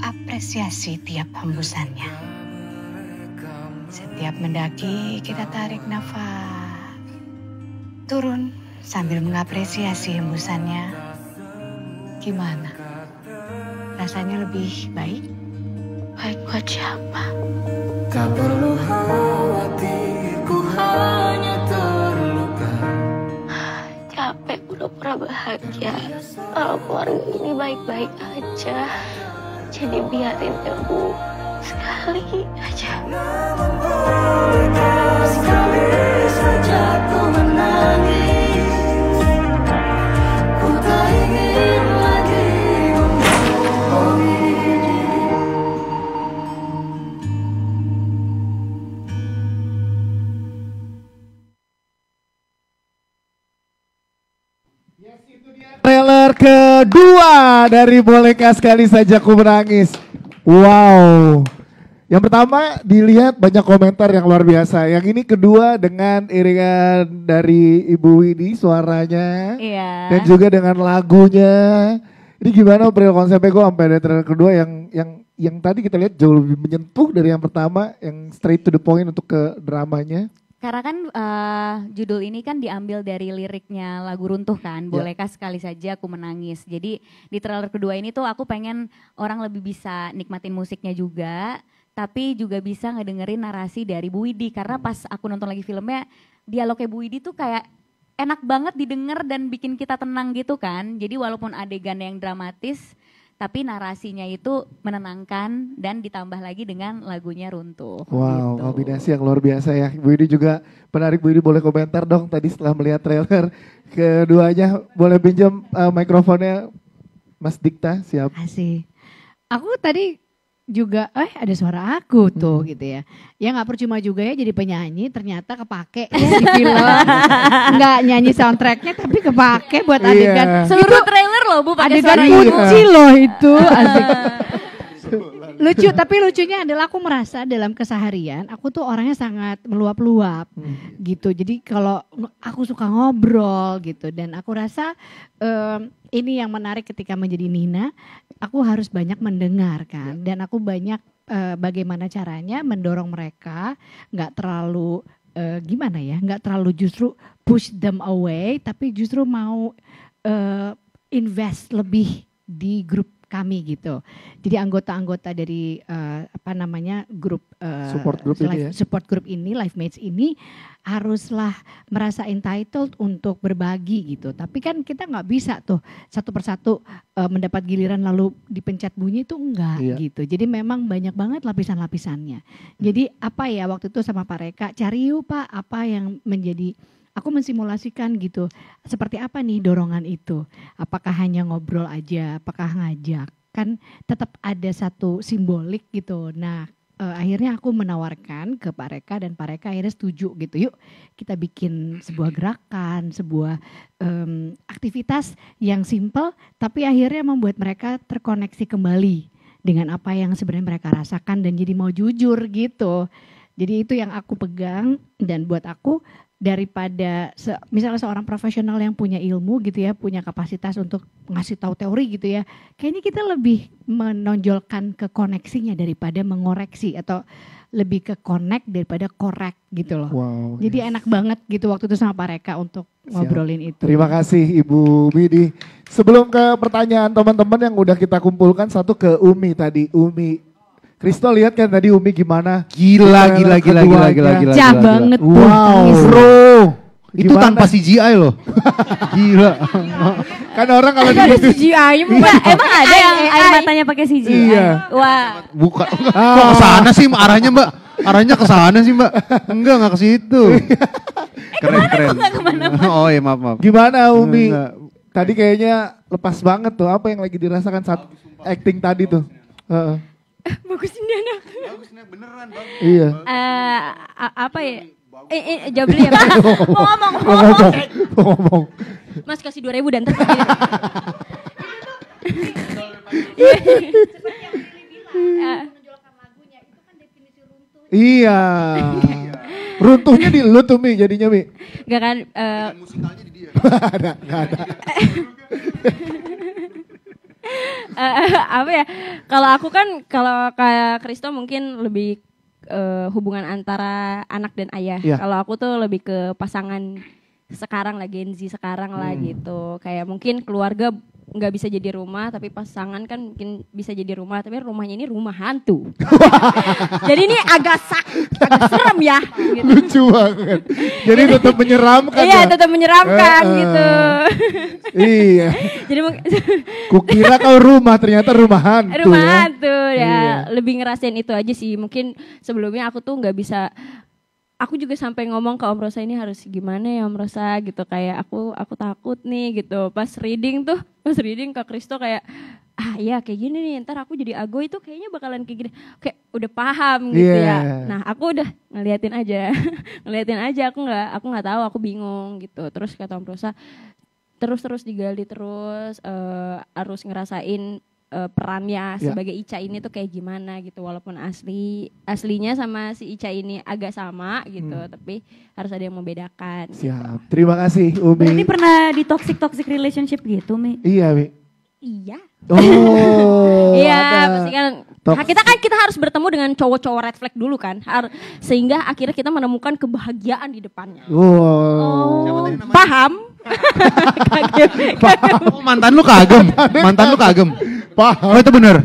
apresiasi tiap hembusannya. Setiap mendaki, kita tarik nafas. Turun sambil mengapresiasi hembusannya. Gimana? rasanya lebih baik. Baik buat siapa? Tak perlu khawatir, ku hanya terluka. Capek udah pernah bahagia. Kalau keluarga ini baik-baik aja, jadi biarin ya Bu. Sekali aja. Sekali saja ku menangis. kedua dari Bolehkah Sekali Saja Ku Menangis. Wow. Yang pertama dilihat banyak komentar yang luar biasa. Yang ini kedua dengan iringan dari Ibu Widi suaranya. Iya. Dan juga dengan lagunya. Ini gimana April konsepnya gue sampai dari trailer kedua yang yang yang tadi kita lihat jauh lebih menyentuh dari yang pertama yang straight to the point untuk ke dramanya. Karena kan uh, judul ini kan diambil dari liriknya lagu runtuh kan, iya. bolehkah sekali saja aku menangis. Jadi di trailer kedua ini tuh aku pengen orang lebih bisa nikmatin musiknya juga, tapi juga bisa ngedengerin narasi dari Bu Widi. Karena hmm. pas aku nonton lagi filmnya, dialognya Bu Widi tuh kayak enak banget didengar dan bikin kita tenang gitu kan. Jadi walaupun adegan yang dramatis, tapi narasinya itu menenangkan dan ditambah lagi dengan lagunya runtuh. Wow, gitu. kombinasi yang luar biasa ya. Bu Yudi juga menarik. Bu Yudi boleh komentar dong tadi setelah melihat trailer keduanya. Boleh pinjam uh, mikrofonnya Mas Dikta, siap. Kasih. Aku tadi juga eh ada suara aku tuh hmm. gitu ya. Ya nggak percuma juga ya jadi penyanyi ternyata kepake ya, di film. nggak nyanyi soundtracknya tapi kepake buat iya. adegan. Yeah. Seluruh itu, trailer loh Bu pakai adegan suara kunci loh itu. lucu tapi lucunya adalah aku merasa dalam keseharian aku tuh orangnya sangat meluap-luap hmm. gitu jadi kalau aku suka ngobrol gitu dan aku rasa um, ini yang menarik ketika menjadi Nina aku harus banyak mendengarkan ya. dan aku banyak uh, bagaimana caranya mendorong mereka nggak terlalu uh, gimana ya nggak terlalu justru push them away tapi justru mau uh, invest lebih di grup kami gitu. Jadi anggota-anggota dari uh, apa namanya grup uh, support group ini ya. support group ini life mates ini haruslah merasa entitled untuk berbagi gitu. Tapi kan kita nggak bisa tuh satu persatu uh, mendapat giliran lalu dipencet bunyi itu enggak iya. gitu. Jadi memang banyak banget lapisan-lapisannya. Jadi apa ya waktu itu sama Pak Reka cari yuk Pak apa yang menjadi aku mensimulasikan gitu. Seperti apa nih dorongan itu? Apakah hanya ngobrol aja? Apakah ngajak? Kan tetap ada satu simbolik gitu. Nah, e, akhirnya aku menawarkan ke Pak Reka dan Pak Reka akhirnya setuju gitu. Yuk kita bikin sebuah gerakan, sebuah um, aktivitas yang simple tapi akhirnya membuat mereka terkoneksi kembali dengan apa yang sebenarnya mereka rasakan dan jadi mau jujur gitu. Jadi itu yang aku pegang dan buat aku daripada se misalnya seorang profesional yang punya ilmu gitu ya, punya kapasitas untuk ngasih tahu teori gitu ya. Kayaknya kita lebih menonjolkan ke koneksinya daripada mengoreksi atau lebih ke connect daripada korek gitu loh. Wow, Jadi yes. enak banget gitu waktu itu sama Pak Reka untuk Siap. ngobrolin itu. Terima kasih Ibu Midi. Sebelum ke pertanyaan teman-teman yang udah kita kumpulkan satu ke Umi tadi. Umi Kristo lihat kan tadi Umi gimana? Gila, gila, gila, gila, gila, gila. gila, banget. Wow, bro. Itu gimana? tanpa CGI loh. Gila. kan orang kalau di CGI iya. emang ada yang air matanya pakai CGI. Iya. Wah. Bukan. Ah. Kok ke sana sih arahnya, Mbak? Arahnya ke sana sih, Mbak. Enggak, enggak ke situ. Iya. Eh, keren, keren. Oh, iya, maaf, maaf. Gimana Umi? Tadi kayaknya lepas banget tuh. Apa yang lagi dirasakan saat acting tadi tuh? Heeh. bagus ini anak. Bagus ini beneran bagus. Iya. Eh apa ya? Eh, eh jawab dulu ya, Pak. mau ngomong, mau ngomong. Mau ngomong. Mas kasih 2000 dan terus. Iya. Runtuhnya di lu tuh Mi jadinya Mi. Enggak kan. Uh... musikalnya di dia. Enggak ada, enggak ada. apa ya? Kalau aku kan kalau kayak Kristo mungkin lebih uh, hubungan antara anak dan ayah. Yeah. Kalau aku tuh lebih ke pasangan sekarang lah Gen Z sekarang lah hmm. gitu. Kayak mungkin keluarga nggak bisa jadi rumah tapi pasangan kan mungkin bisa jadi rumah tapi rumahnya ini rumah hantu jadi ini agak sak agak serem ya gitu. lucu banget jadi tetap menyeramkan iya ya? tetap menyeramkan uh, gitu iya jadi kukira kau rumah ternyata rumah hantu rumah ya. hantu ya iya. lebih ngerasain itu aja sih mungkin sebelumnya aku tuh nggak bisa aku juga sampai ngomong ke Om Rosa ini harus gimana ya Om Rosa gitu kayak aku aku takut nih gitu pas reading tuh pas reading ke Kristo kayak ah ya kayak gini nih ntar aku jadi ago itu kayaknya bakalan kayak gini kayak udah paham gitu yeah. ya iya, iya. nah aku udah ngeliatin aja ngeliatin aja aku nggak aku nggak tahu aku bingung gitu terus kata Om Prosa terus terus digali terus uh, harus ngerasain uh, perannya yeah. sebagai Ica ini tuh kayak gimana gitu walaupun asli aslinya sama si Ica ini agak sama gitu hmm. tapi harus ada yang membedakan. Gitu. Siap. Gitu. Terima kasih Umi. Ini pernah di toxic toxic relationship gitu Mi? Iya Mi. Iya. Oh. iya, pasti kan. Nah, kita kan kita harus bertemu dengan cowok-cowok red flag dulu kan, Har sehingga akhirnya kita menemukan kebahagiaan di depannya. Oh. Oh. Paham? kagem. Oh, mantan lu kagem. Mantan lu kagem. Paham. Oh, itu bener.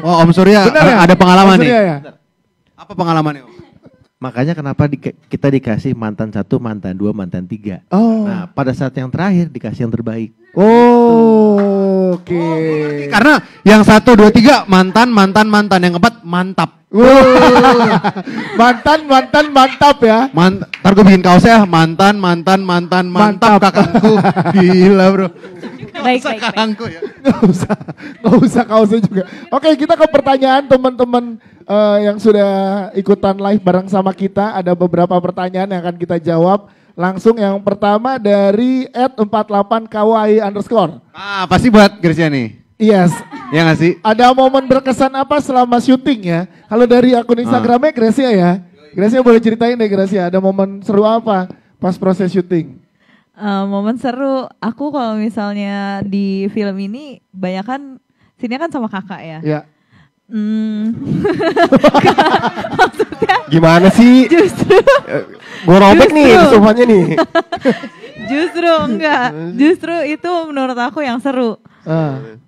Oh, Om Surya bener ya? ada pengalaman Om nih. ya? Apa pengalamannya, Om? Makanya kenapa di, kita dikasih mantan satu, mantan dua, mantan tiga. Oh. Nah, pada saat yang terakhir dikasih yang terbaik. Oh. Oke. Okay. Oh, Karena yang satu dua tiga mantan mantan mantan yang keempat mantap. mantan mantan mantap ya. Mant ntar gue bikin kaos ya, mantan mantan mantan mantap, mantap. kakakku. Gila bro. Baik, baik, baik. ya. Gak usah, gak usah kaosnya juga. Oke okay, kita ke pertanyaan teman-teman uh, yang sudah ikutan live bareng sama kita. Ada beberapa pertanyaan yang akan kita jawab Langsung yang pertama dari at 48 kawaii underscore. Ah, pasti buat Gracia nih. Yes. Ya gak sih? Ada momen berkesan apa selama syuting ya? Kalau dari akun ah. Instagramnya Gracia ya. Gracia boleh ceritain deh Gracia, ada momen seru apa pas proses syuting? Uh, momen seru, aku kalau misalnya di film ini banyak kan, sini kan sama kakak ya. Iya. Hmm. Gimana sih? Justru. Eh, Gue robek nih sofanya nih. Justru enggak. Justru itu menurut aku yang seru. Uh.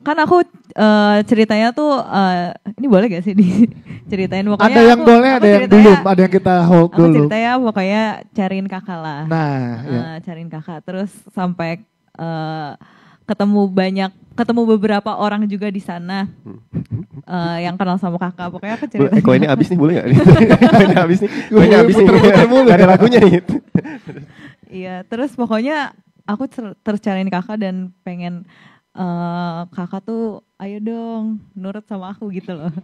Kan aku uh, ceritanya tuh uh, ini boleh gak sih diceritain pokoknya ada yang aku, boleh ada yang belum ada yang kita hold aku ceritanya pokoknya cariin kakak lah nah uh, ya. cariin kakak terus sampai uh, ketemu banyak ketemu beberapa orang juga di sana uh, yang kenal sama kakak pokoknya aku cerita Eko eh, ini habis nih boleh nggak ini habis nih gue ini habis nih gak ada lagunya nih iya terus pokoknya aku terus tercariin kakak dan pengen uh, kakak tuh ayo dong nurut sama aku gitu loh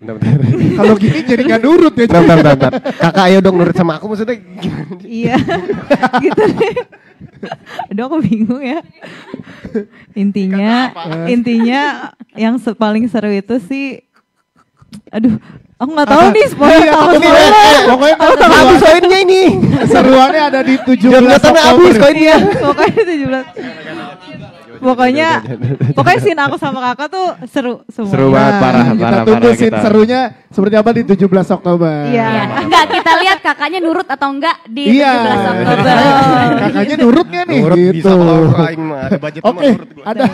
Bentar, bentar. Kalau gini jadi nggak nurut ya. Bentar, bentar, bentar. Kakak ayo dong nurut sama aku maksudnya gimana? Iya. gitu deh. Aduh aku bingung ya. Intinya intinya yang paling seru itu sih aduh Aku gak tau nih spoiler. Iya, aku nih, eh, eh, pokoknya aku tahu abis koinnya ini. Seruannya ada di 17 Oktober. Jangan abis koinnya. Pokoknya 17 pokoknya pokoknya sin aku sama kakak tuh seru semua. Seru banget parah nah, parah. Kita tunggu parah, sin kita. serunya seperti apa di 17 Oktober. Iya. Yeah. Enggak kita lihat kakaknya nurut atau enggak di yeah. 17 Oktober. kakaknya nurut nih nurut gitu. Bisa budget Oke, okay. ada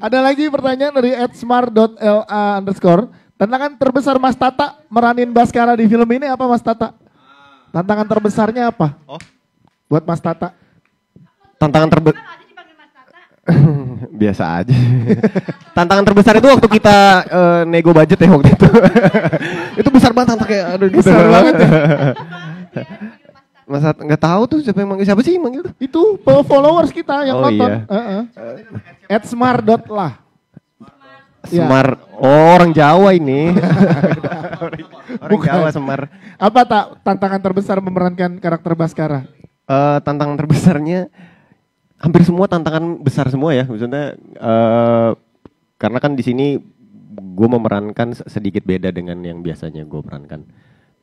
ada lagi pertanyaan dari @smart.la underscore. Tantangan terbesar Mas Tata meranin Baskara di film ini apa Mas Tata? Tantangan terbesarnya apa? Oh. Buat Mas Tata. Tantangan terbesar Biasa aja. Tantangan terbesar itu waktu kita uh, nego budget ya waktu itu. itu besar banget tantangan kayak aduh gitu. besar banget. Ya. Masa nggak tahu tuh siapa yang manggil siapa sih yang manggil tuh? Itu followers kita yang oh, nonton. Iya. Uh -uh. At smart dot lah. Semar. Ya. Oh, orang Jawa ini. Bukan. Jawa Semar. Apa tak tantangan terbesar memerankan karakter Baskara? Uh, tantangan terbesarnya hampir semua tantangan besar semua ya maksudnya uh, karena kan di sini gue memerankan sedikit beda dengan yang biasanya gue perankan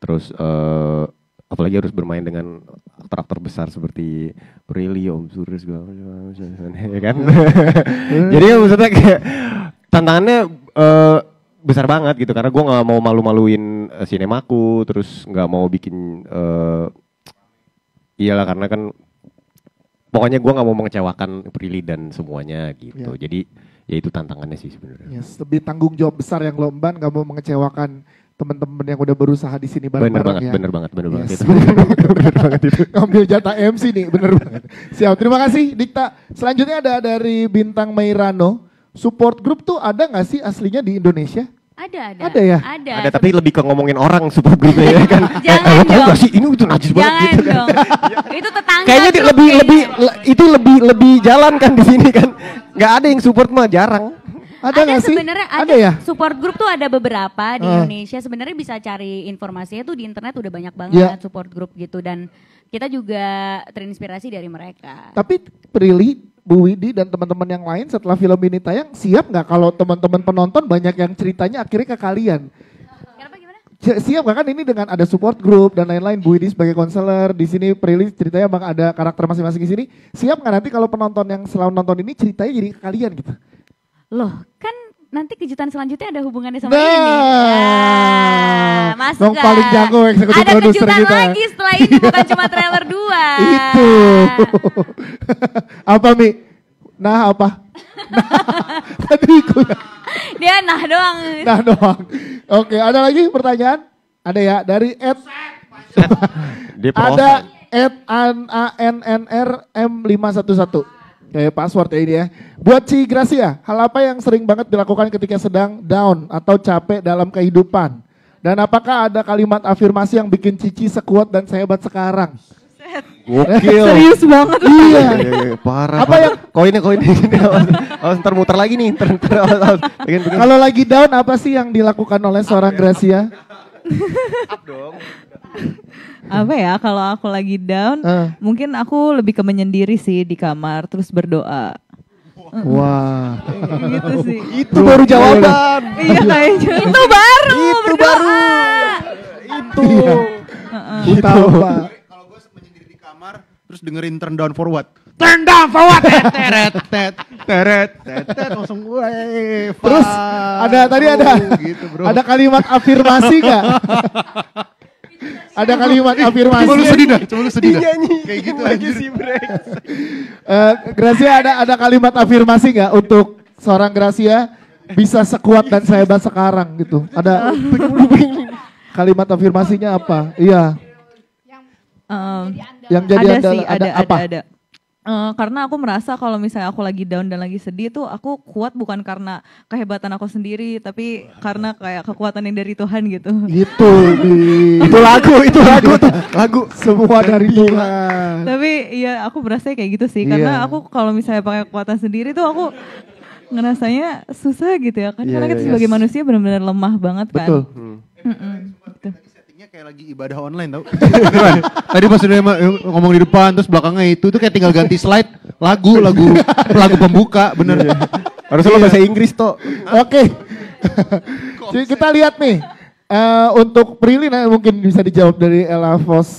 terus uh, apalagi harus bermain dengan aktor-aktor besar seperti Prilly, Om Suris, gue ya kan hmm. jadi maksudnya kayak tantangannya uh, besar banget gitu karena gue nggak mau malu-maluin uh, sinemaku terus nggak mau bikin uh, iyalah karena kan pokoknya gue nggak mau mengecewakan Prilly dan semuanya gitu. Ya. Jadi ya itu tantangannya sih sebenarnya. Yes, lebih tanggung jawab besar yang lomban nggak gak mau mengecewakan teman-teman yang udah berusaha di sini bareng-bareng bener banget, ya. Bener banget, bener banget itu. bener banget itu. Ngambil jatah MC nih, bener banget. Siap, terima kasih Dikta. Selanjutnya ada dari Bintang Meirano. Support group tuh ada nggak sih aslinya di Indonesia? Ada, ada. Ada ya? Ada. Ada, tapi lebih ke ngomongin orang grupnya gitu ya kan. Jangan eh, dong. Gak sih, ini itu najis Jangan banget gitu kan? dong. Kan. itu tetangga. Kayaknya tuh, lebih, kayaknya. lebih, gitu. le, itu lebih, lebih jalan kan di sini kan. Gak ada yang support mah, jarang. Ada, ada sebenarnya ada, ada ya? support group tuh ada beberapa di uh. Indonesia. Sebenarnya bisa cari informasinya tuh di internet udah banyak banget yeah. support group gitu dan kita juga terinspirasi dari mereka. Tapi Prilly Bu Widi dan teman-teman yang lain setelah film ini tayang siap nggak kalau teman-teman penonton banyak yang ceritanya akhirnya ke kalian? Siap nggak kan ini dengan ada support group dan lain-lain Bu Widi sebagai konselor di sini Prilly ceritanya bang ada karakter masing-masing di sini siap nggak nanti kalau penonton yang selalu nonton ini ceritanya jadi ke kalian gitu? Loh kan nanti kejutan selanjutnya ada hubungannya sama nah. ini. Nah, masuk Dong paling jago eksekutif Ada kejutan lagi setelah ini bukan cuma trailer dua. Itu. apa Mi? Nah apa? Nah, tadi ikut ya. Dia nah doang. Nah doang. Oke, ada lagi pertanyaan? Ada ya dari Ed. ada Ed An A N N R M 511 kayak eh, password ya ini ya. Buat Ci Gracia, hal apa yang sering banget dilakukan ketika sedang down atau capek dalam kehidupan? Dan apakah ada kalimat afirmasi yang bikin Cici sekuat dan sehebat sekarang? Gokil. Serius banget. Iya. iya, iya, iya parah. Apa yang koinnya koin ini harus ntar muter lagi nih. Kalau lagi down apa sih yang dilakukan oleh seorang ya? Gracia? Up dong apa ya kalau aku lagi down uh. mungkin aku lebih ke menyendiri sih di kamar terus berdoa Wah. Wow. gitu Itu baru iya. jawaban. Iya kayaknya. Gitu. Itu baru. Itu berdoa. baru. Itu. Iya. Kita Kalau gue menyendiri di kamar terus dengerin turn down forward. Turn down forward. Teret teret, teret langsung gue. Terus ada tadi ada gitu, ada kalimat afirmasi gak? ada kalimat afirmasi. Coba lu sedih dah, coba lu sedih dah. Iya, Kayak gitu lagi si Brex. uh, Gracia ada ada kalimat afirmasi nggak untuk seorang Gracia bisa sekuat dan sehebat sekarang gitu. Ada kalimat afirmasinya apa? Iya. Yang, jadi ada, ada, ada, apa? ada. Uh, karena aku merasa kalau misalnya aku lagi down dan lagi sedih tuh aku kuat bukan karena kehebatan aku sendiri tapi karena kayak kekuatan yang dari Tuhan gitu. Itu itu lagu itu lagu tuh lagu semua dari Tuhan. Tapi ya aku berasa kayak gitu sih iya. karena yeah. aku kalau misalnya pakai kekuatan sendiri tuh aku ngerasanya susah gitu ya kan yeah, karena iya, kita iya, sebagai yes. manusia benar-benar lemah banget kan. Betul. Hmm kayak lagi ibadah online tau. Tadi pas udah ngomong di depan terus belakangnya itu tuh kayak tinggal ganti slide lagu lagu lagu pembuka bener. Iya, iya. Harus lo iya. bahasa Inggris toh. Oke. Jadi kita lihat nih. Uh, untuk nah, mungkin bisa dijawab dari Ella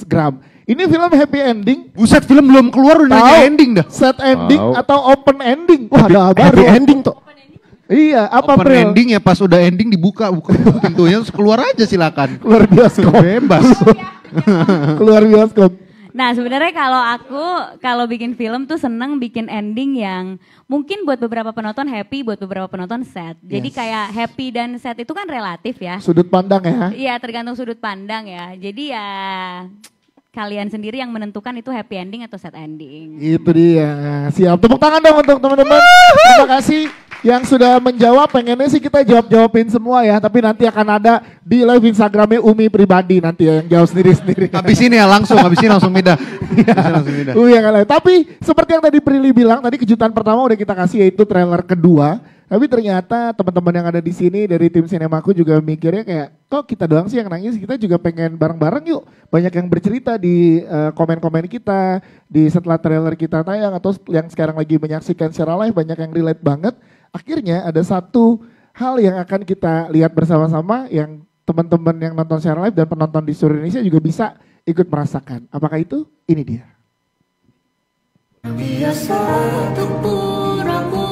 Gram. Ini film happy ending. Buset film belum keluar udah ending dah. Set ending wow. atau open ending. Wah ada baru. Happy ending toh. Iya, apa Open ending ya pas udah ending dibuka buka pintunya terus keluar aja silakan. Keluar bioskop bebas. keluar bioskop. Nah sebenarnya kalau aku kalau bikin film tuh seneng bikin ending yang mungkin buat beberapa penonton happy, buat beberapa penonton sad. Jadi yes. kayak happy dan sad itu kan relatif ya. Sudut pandang ya? Iya tergantung sudut pandang ya. Jadi ya kalian sendiri yang menentukan itu happy ending atau sad ending. Itu dia. Siap tepuk tangan dong untuk teman-teman. Terima kasih yang sudah menjawab pengennya sih kita jawab-jawabin semua ya tapi nanti akan ada di live Instagramnya Umi pribadi nanti ya yang jawab sendiri-sendiri habis ini ya langsung habis ini langsung mida Umi yang lain tapi seperti yang tadi Prilly bilang tadi kejutan pertama udah kita kasih yaitu trailer kedua tapi ternyata teman-teman yang ada di sini dari tim sinemaku juga mikirnya kayak kok kita doang sih yang nangis, kita juga pengen bareng-bareng yuk. Banyak yang bercerita di eh, komen-komen uh, kita, di setelah trailer kita tayang atau yang sekarang lagi menyaksikan secara live banyak yang relate banget. Akhirnya ada satu hal yang akan kita lihat bersama-sama yang teman-teman yang nonton share live dan penonton di seluruh Indonesia juga bisa ikut merasakan. Apakah itu? Ini dia. Biasa tempur aku.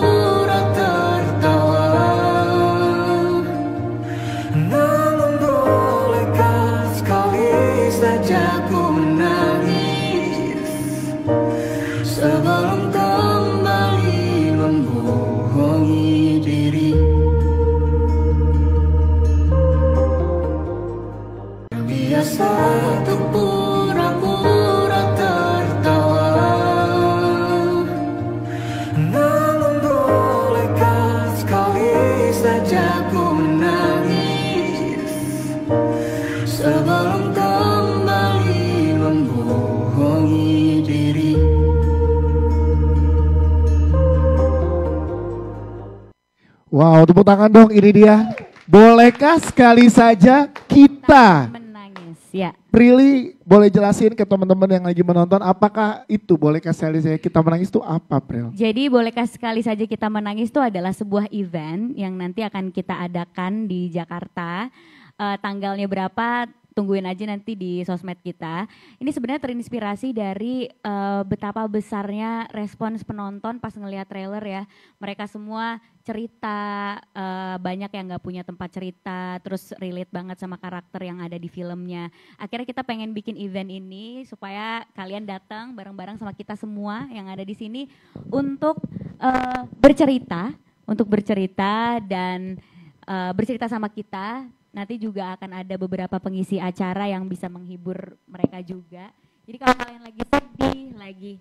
Wow, tepuk tangan dong ini dia. Bolehkah sekali saja kita menangis ya. Prilly boleh jelasin ke teman-teman yang lagi menonton apakah itu bolehkah sekali saja kita menangis itu apa Pril? Jadi bolehkah sekali saja kita menangis itu adalah sebuah event yang nanti akan kita adakan di Jakarta. Uh, tanggalnya berapa, tungguin aja nanti di sosmed kita. Ini sebenarnya terinspirasi dari uh, betapa besarnya respons penonton pas ngelihat trailer ya. Mereka semua cerita uh, banyak yang nggak punya tempat cerita, terus relate banget sama karakter yang ada di filmnya. Akhirnya kita pengen bikin event ini supaya kalian datang bareng-bareng sama kita semua yang ada di sini untuk uh, bercerita, untuk bercerita dan uh, bercerita sama kita nanti juga akan ada beberapa pengisi acara yang bisa menghibur mereka juga. Jadi kalau kalian lagi sedih, lagi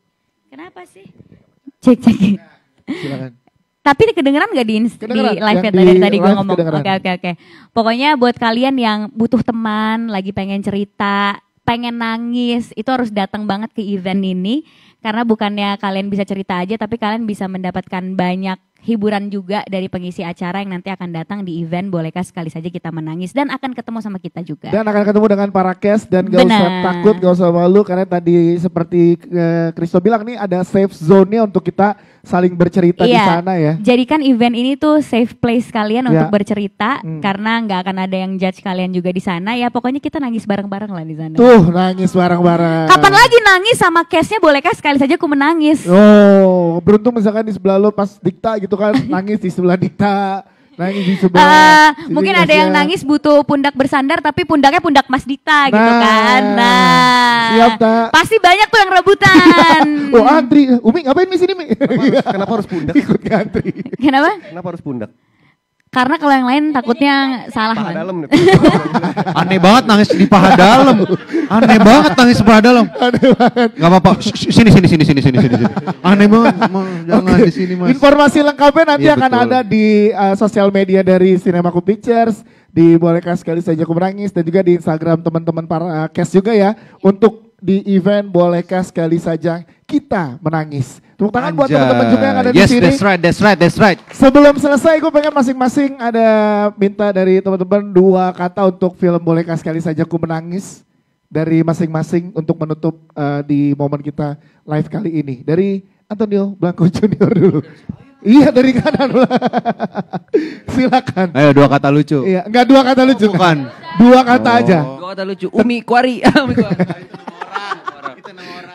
kenapa sih? Cek cek. Silakan. Tapi kedengeran gak di, kedengeran, ya di live tadi, tadi gue ngomong? Oke oke oke. Pokoknya buat kalian yang butuh teman, lagi pengen cerita, pengen nangis, itu harus datang banget ke event ini. Karena bukannya kalian bisa cerita aja, tapi kalian bisa mendapatkan banyak hiburan juga dari pengisi acara yang nanti akan datang di event Bolehkah Sekali Saja Kita Menangis dan akan ketemu sama kita juga. Dan akan ketemu dengan para cast dan gak Bener. usah takut, gak usah malu karena tadi seperti Kristo eh, uh, bilang nih ada safe zone-nya untuk kita saling bercerita iya. di sana ya. Jadikan event ini tuh safe place kalian ya. untuk bercerita hmm. karena nggak akan ada yang judge kalian juga di sana ya. Pokoknya kita nangis bareng-bareng lah di sana. Tuh, nangis bareng-bareng. Kapan lagi nangis sama case Bolehkah Sekali Saja aku Menangis? Oh, beruntung misalkan di sebelah lo pas dikta gitu gitu kan nangis di sebelah Dita nangis di sebelah uh, mungkin ada yang nangis butuh pundak bersandar tapi pundaknya pundak Mas Dita gitu nah, gitu kan nah siap pasti banyak tuh yang rebutan oh antri Umi ngapain di sini Mi kenapa harus, pundak ikut ngantri kenapa kenapa harus pundak karena kalau yang lain takutnya salah. Paha kan? dalam nih. Aneh banget nangis di paha dalam. Aneh banget nangis di paha dalam. Aneh banget. Gak apa-apa. Sini sini sini sini sini sini. Aneh banget. jangan okay. di sini mas. Informasi lengkapnya nanti ya, akan betul. ada di uh, sosial media dari Cinemaku Pictures di bolehkah sekali saja aku menangis dan juga di Instagram teman-teman para uh, cast juga ya untuk di event bolehkah sekali saja kita menangis. Tepuk tangan Anjay. buat teman-teman juga yang ada yes, di sini. Yes, that's right, that's right, that's right. Sebelum selesai, gue pengen masing-masing ada minta dari teman-teman dua kata untuk film Bolehkah Sekali Saja Ku Menangis dari masing-masing untuk menutup uh, di momen kita live kali ini. Dari Antonio Blanco Junior dulu. Iya dari kanan lah. Silakan. Ayo dua kata lucu. Iya, enggak dua kata lucu. Bukan. Dua kata oh. aja. Dua kata lucu. Umi Kwari.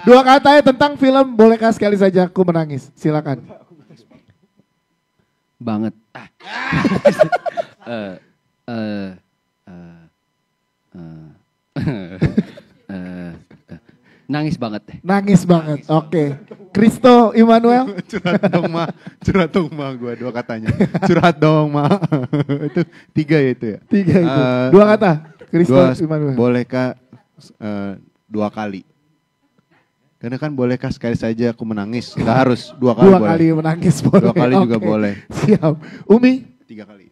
Dua kata ya tentang film Bolehkah Sekali Saja Aku Menangis. Silakan. Banget. Ah. uh, uh, uh, uh, uh, Nangis banget deh. Nangis banget. Oke. Okay. Kristo Immanuel. curhat dong ma, curhat dong ma gue dua katanya. Curhat dong ma. itu tiga ya itu ya. Tiga itu. Uh, dua kata. Kristo Immanuel. Bolehkah uh, dua kali? Karena kan bolehkah sekali saja aku menangis? Enggak harus, dua kali dua boleh. kali menangis boleh. Dua kali okay. juga boleh. Siap. Umi? Tiga kali.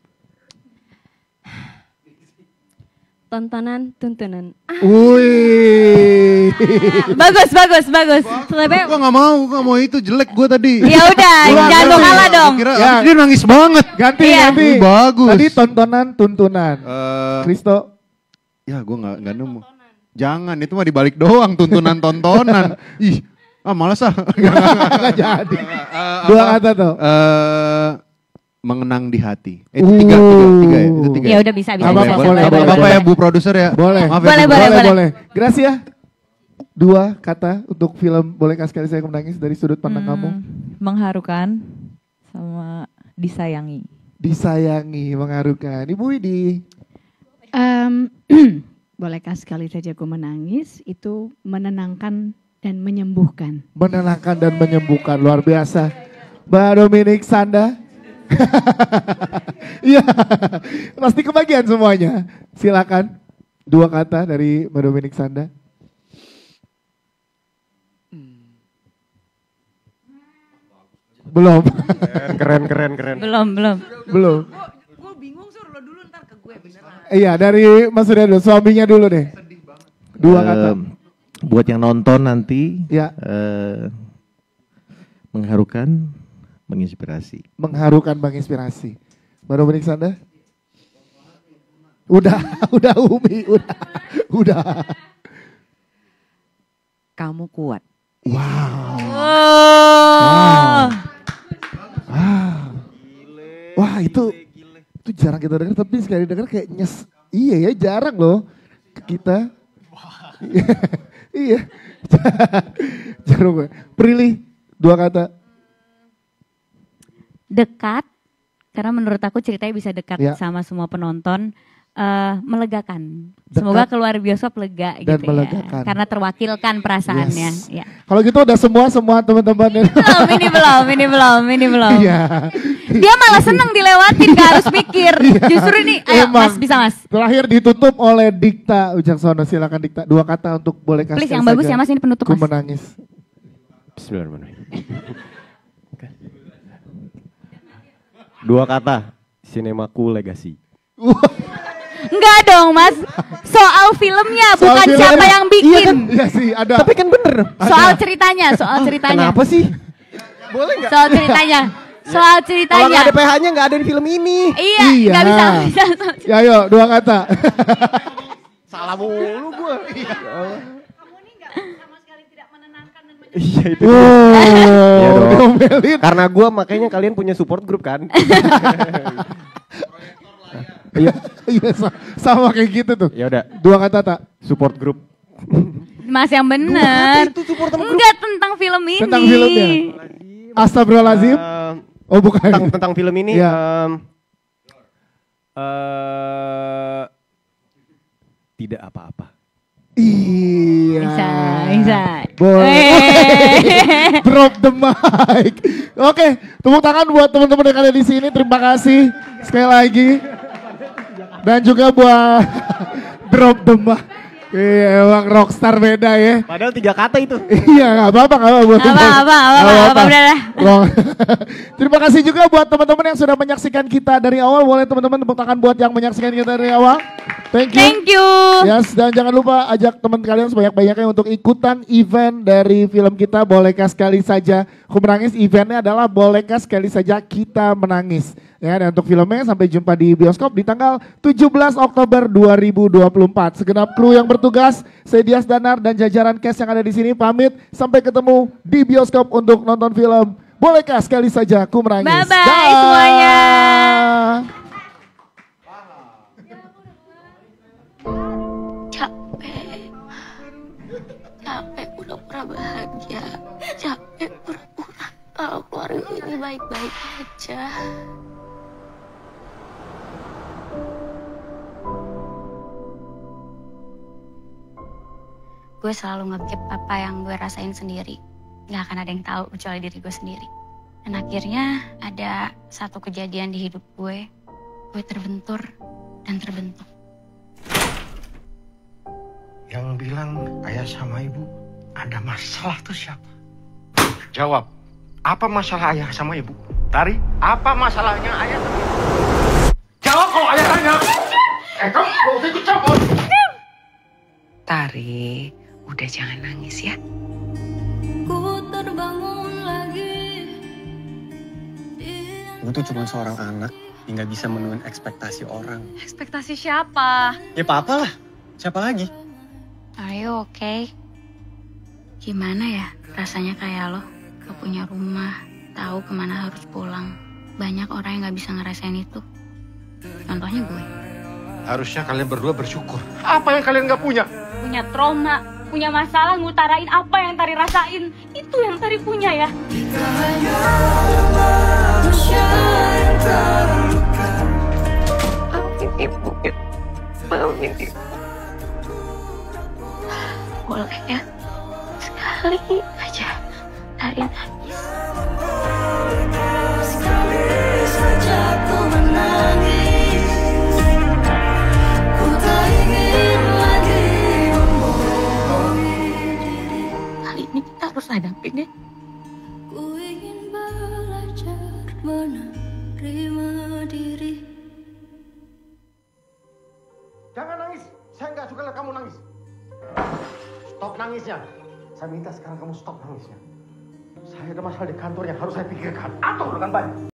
Tontonan, tuntunan. Wih. Ah. bagus, bagus, bagus. Lebih. gue nggak mau, nggak mau itu jelek gue tadi. Ya udah, jangan dong kalah dong. Kira, ya. Dia nangis banget. Ganti, iya. ganti. bagus. Tadi tontonan, tuntunan. Eh. Kristo. Uh, ya, gue nggak nggak nemu. Tonton. Jangan, itu mah dibalik doang tuntunan tontonan. Ih, ah malas ah. Enggak jadi. Eh, dua kata tuh. Eh mengenang di hati. itu eh, tiga, tiga, uh. tiga ya. Itu tiga. Ya, ya udah bisa, bisa. Apa, boleh, boleh, apa ya Bu produser ya? Boleh. Maaf ya, boleh, boleh, boleh, Gracias ya Dua kata untuk film Bolehkah sekali saya menangis dari sudut pandang hmm, kamu? Mengharukan sama disayangi. Disayangi, mengharukan. Ibu Widi. Um, bolehkah sekali saja aku menangis, itu menenangkan dan menyembuhkan. Menenangkan dan menyembuhkan luar biasa. Mbak Dominik Sanda. Iya, pasti kebagian semuanya. Silakan dua kata dari Mbak Dominik Sanda. Belum. Keren, keren, keren. Belum, belum. Belum. Iya, dari Mas Rian dulu, suaminya dulu deh. Sedih banget. Dua um, kata. Buat yang nonton nanti, ya. Uh, mengharukan, menginspirasi. Mengharukan, menginspirasi. Baru menik Anda? Udah, udah Umi, udah, udah. Kamu kuat. Wow. Wow. Oh. wow. Wah, itu itu jarang kita dengar tapi sekali dengar kayak nyes iya ya jarang loh ke kita iya jarang gue Prilly dua kata dekat karena menurut aku ceritanya bisa dekat ya. sama semua penonton uh, melegakan. Dekat, Semoga keluar bioskop lega dan gitu ya. melegakan. ya. Karena terwakilkan perasaannya. Yes. Ya. Kalau gitu udah semua semua teman-teman. Ini belum, ini belum, ini belum, ini belum. Iya. Dia malah seneng dilewatin, gak harus mikir. Iya. Justru ini, ayo Emang. mas bisa mas. Terakhir ditutup oleh Dikta ujangsono Silakan Dikta, dua kata untuk boleh kasih. Please yang saja. bagus ya mas, ini penutup Ku mas. menangis. Dua kata, sinemaku legasi. Enggak dong mas, soal filmnya soal bukan filmnya siapa yang iya bikin. Iya kan? Iya sih ada. Tapi kan bener. Ada. Soal ceritanya, soal ceritanya. Kenapa sih? Boleh nggak? Soal ceritanya. Soal ceritanya. Kalau ada PH-nya nggak ada di film ini. Iya, iya. Gak bisa. bisa ya ayo, dua kata. Salah mulu gue. Iya. iya. itu. Oh, ya Karena gue makanya kalian punya support group kan. Iya. iya sama kayak gitu tuh. Ya udah. Dua kata tak. Support group. Mas yang benar. Enggak tentang film ini. Tentang filmnya. Astagfirullahalazim. Uh, eh, oh bukan. Tentang, tentang film ini. Ya. Um, uh, tidak apa-apa. Iya. Bisa, bisa. Boleh. Eh. Drop the mic. Oke, okay, tepuk tangan buat teman-teman yang ada di sini. Terima kasih sekali lagi. Dan juga buat drop mic. Iya emang rockstar beda ya. Padahal tiga kata itu. iya nggak apa-apa nggak apa-apa. Gak apa-apa apa apa apa Terima kasih juga buat teman-teman yang sudah menyaksikan kita dari awal. Boleh teman-teman tepuk tangan buat yang menyaksikan kita dari awal. Thank you. Thank you. Yes dan jangan lupa ajak teman kalian sebanyak-banyaknya untuk ikutan event dari film kita Bolehkah Sekali Saja Aku Menangis. Eventnya adalah Bolehkah Sekali Saja Kita Menangis. Ya, dan untuk filmnya sampai jumpa di bioskop di tanggal 17 Oktober 2024. Segenap kru yang bertugas, Sedias Danar dan jajaran cast yang ada di sini pamit. Sampai ketemu di bioskop untuk nonton film. Bolehkah sekali saja aku merangis? Bye-bye da semuanya. Capek. Capek pernah bahagia. Capek pura-pura kalau keluarga ini baik-baik aja. gue selalu ngekip apa yang gue rasain sendiri. Gak akan ada yang tahu kecuali diri gue sendiri. Dan akhirnya ada satu kejadian di hidup gue, gue terbentur dan terbentuk. Yang bilang ayah sama ibu ada masalah tuh siapa? Jawab, apa masalah ayah sama ibu? Tari, apa masalahnya ayah sama ibu? Jawab kalau ayah tanya. Eh, kamu gak ikut campur. Tari, Udah jangan nangis ya. Ku terbangun lagi. Gue tuh cuma seorang anak yang gak bisa menuhin ekspektasi orang. Ekspektasi siapa? Ya papa lah. Siapa lagi? Are you okay? Gimana ya rasanya kayak lo? Gak punya rumah, tahu kemana harus pulang. Banyak orang yang gak bisa ngerasain itu. Contohnya gue. Harusnya kalian berdua bersyukur. Apa yang kalian gak punya? Punya trauma, punya masalah ngutarain apa yang Tari rasain itu yang Tari punya ya kita hanya manusia yang ibu ya ibu boleh sekali aja Tari nangis sekali saja ku menangis harus hadapin deh ku ingin belajar menerima diri jangan nangis saya nggak suka lihat kamu nangis stop nangisnya saya minta sekarang kamu stop nangisnya saya ada masalah di kantor yang harus saya pikirkan atur dengan baik